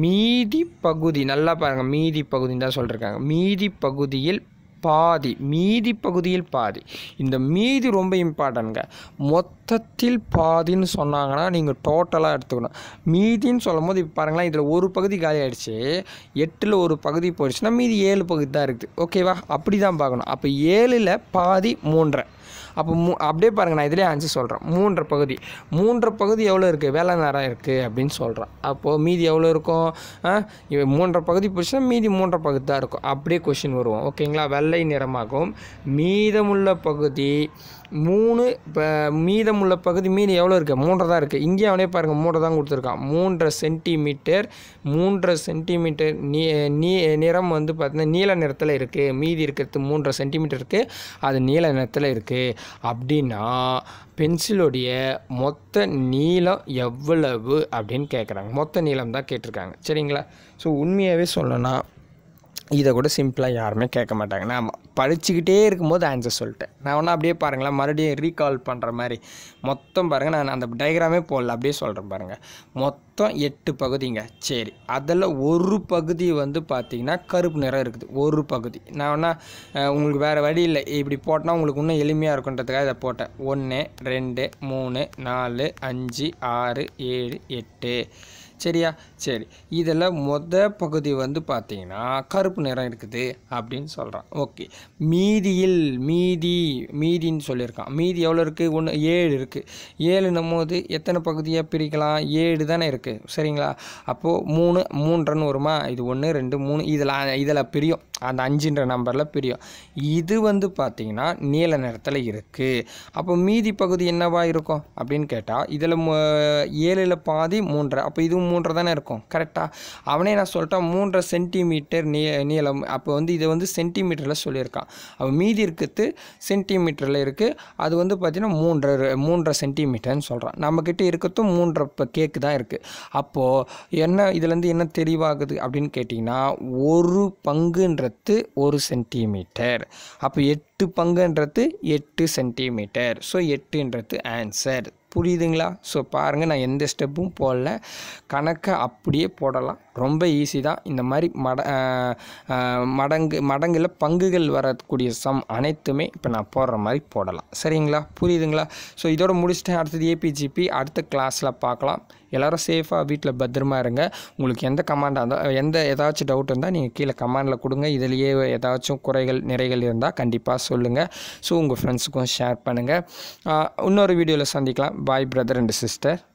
மீதி பகுதி நல்லா பாருங்கள் மீதி பகுதின்னு தான் சொல்லியிருக்காங்க மீதி பகுதியில் பாதி மீதி பகுதியில் பாதி இந்த மீதி ரொம்ப இம்பார்ட்டன்ங்க மொத்தத்தில் பாதின்னு சொன்னாங்கன்னா நீங்கள் டோட்டலாக எடுத்துக்கணும் மீதின்னு சொல்லும் போது இப்போ பாருங்களேன் இதில் ஒரு பகுதி காலி ஆகிடுச்சு எட்டில் ஒரு பகுதி போயிடுச்சுன்னா மீதி ஏழு பகுதி தான் இருக்குது ஓகேவா அப்படி தான் பார்க்கணும் அப்போ ஏழில் பாதி மூன்றரை அப்போ மூ அப்படியே பாருங்கள் நான் இதிலே ஆன்சர் சொல்கிறேன் மூன்று பகுதி மூன்று பகுதி எவ்வளோ இருக்குது வேலை நேரம் இருக்குது அப்படின்னு சொல்கிறேன் அப்போது மீதி எவ்வளோ இருக்கும் இவன் மூன்றரை பகுதி போச்சுன்னா மீதி மூன்றரை பகுதி தான் இருக்கும் அப்படியே கொஷின் வருவோம் ஓகேங்களா வெள்ளை நிறமாகும் மீதமுள்ள பகுதி மூணு இப்போ மீதமுள்ள பகுதி மீது எவ்வளோ இருக்குது மூன்றரை தான் இருக்குது இங்கே அவனே பாருங்கள் மூன்றரை தான் கொடுத்துருக்கான் மூன்றரை சென்டிமீட்டர் மூன்றரை சென்டிமீட்டர் நீ நீ நிறம் வந்து பார்த்திங்கன்னா நீல நிறத்தில் இருக்குது மீதி இருக்கிறது மூன்றரை சென்டிமீட்டர் இருக்குது அது நீல நிறத்தில் இருக்குது அப்படின்னா பென்சிலுடைய மொத்த நீளம் எவ்வளவு அப்படின்னு கேட்குறாங்க மொத்த நீளம் தான் கேட்டிருக்காங்க சரிங்களா ஸோ உண்மையாகவே சொல்லணும்னா இதை கூட சிம்பிளாக யாருமே கேட்க மாட்டாங்க நான் படிச்சுக்கிட்டே இருக்கும்போது ஆன்சர் சொல்லிட்டேன் நான் வேணா அப்படியே பாருங்களேன் மறுபடியும் ரீகால் பண்ணுற மாதிரி மொத்தம் பாருங்கள் நான் அந்த டயக்ராமே போடல அப்படியே சொல்கிறேன் பாருங்கள் மொத்தம் எட்டு பகுதிங்க சரி அதில் ஒரு பகுதி வந்து பார்த்திங்கன்னா கருப்பு நிறம் இருக்குது ஒரு பகுதி நான் ஒன்றா உங்களுக்கு வேறு வழி இல்லை இப்படி போட்டால் உங்களுக்கு இன்னும் எளிமையாக இருக்குன்றதுக்காக இதை போட்டேன் ஒன்று ரெண்டு மூணு நாலு அஞ்சு ஆறு ஏழு எட்டு சரியா சரி இதில் மொத பகுதி வந்து பார்த்தீங்கன்னா கருப்பு நிறம் இருக்குது அப்படின்னு சொல்கிறான் ஓகே மீதியில் மீதி மீதின்னு சொல்லியிருக்கான் மீதி எவ்வளோ இருக்குது ஒன்று ஏழு இருக்குது ஏழுன்னும் போது எத்தனை பகுதியாக பிரிக்கலாம் ஏழு தானே இருக்குது சரிங்களா அப்போது மூணு மூன்றுன்னு வருமா இது ஒன்று ரெண்டு மூணு இதில் இதில் பிரியும் அந்த அஞ்சுன்ற நம்பரில் பிரியும் இது வந்து பார்த்திங்கன்னா நீல நிறத்தில் இருக்குது அப்போ மீதி பகுதி என்னவாக இருக்கும் அப்படின்னு கேட்டால் இதில் ஏழில் பாதி மூன்றரை அப்போ இதுவும் மூன்று தானே இருக்கும் கரெக்டாக அவனே நான் சொல்லிட்டான் மூன்றரை சென்டிமீட்டர் நீ நீளம் அப்போ வந்து இதை வந்து சென்டிமீட்டரில் சொல்லியிருக்கான் அவன் மீதி இருக்கிறது சென்டிமீட்டரில் இருக்குது அது வந்து பார்த்திங்கன்னா மூன்றரை மூன்றரை சென்டிமீட்டர்னு சொல்கிறான் நம்மக்கிட்ட இருக்கிறதும் மூன்றரை இப்போ கேக்கு தான் இருக்குது அப்போது என்ன இதுலேருந்து என்ன தெளிவாகுது அப்படின்னு கேட்டிங்கன்னா ஒரு பங்குன்றது ஒரு சென்டிமீட்டர் அப்போ எட்டு பங்குன்றது எட்டு சென்டிமீட்டர் ஸோ எட்டுன்றது ஆன்சர் புரியுதுங்களா ஸோ பாருங்கள் நான் எந்த ஸ்டெப்பும் போடல கணக்கை அப்படியே போடலாம் ரொம்ப ஈஸி தான் இந்த மாதிரி மட மடங்கு மடங்கில் பங்குகள் வரக்கூடிய சம் அனைத்துமே இப்போ நான் போடுற மாதிரி போடலாம் சரிங்களா புரியுதுங்களா ஸோ இதோட முடிச்சுட்டேன் அடுத்தது ஏபிஜிபி அடுத்த கிளாஸில் பார்க்கலாம் எல்லோரும் சேஃபாக வீட்டில் பத்திரமா இருங்க உங்களுக்கு எந்த கமாண்டாக இருந்தால் எந்த ஏதாச்சும் டவுட் இருந்தால் நீங்கள் கீழே கமாண்டில் கொடுங்க இதுலேயே ஏதாச்சும் குறைகள் நிறைகள் இருந்தால் கண்டிப்பாக சொல்லுங்கள் ஸோ உங்கள் ஃப்ரெண்ட்ஸுக்கும் ஷேர் பண்ணுங்கள் இன்னொரு வீடியோவில் சந்திக்கலாம் பாய் பிரதர் அண்ட் சிஸ்டர்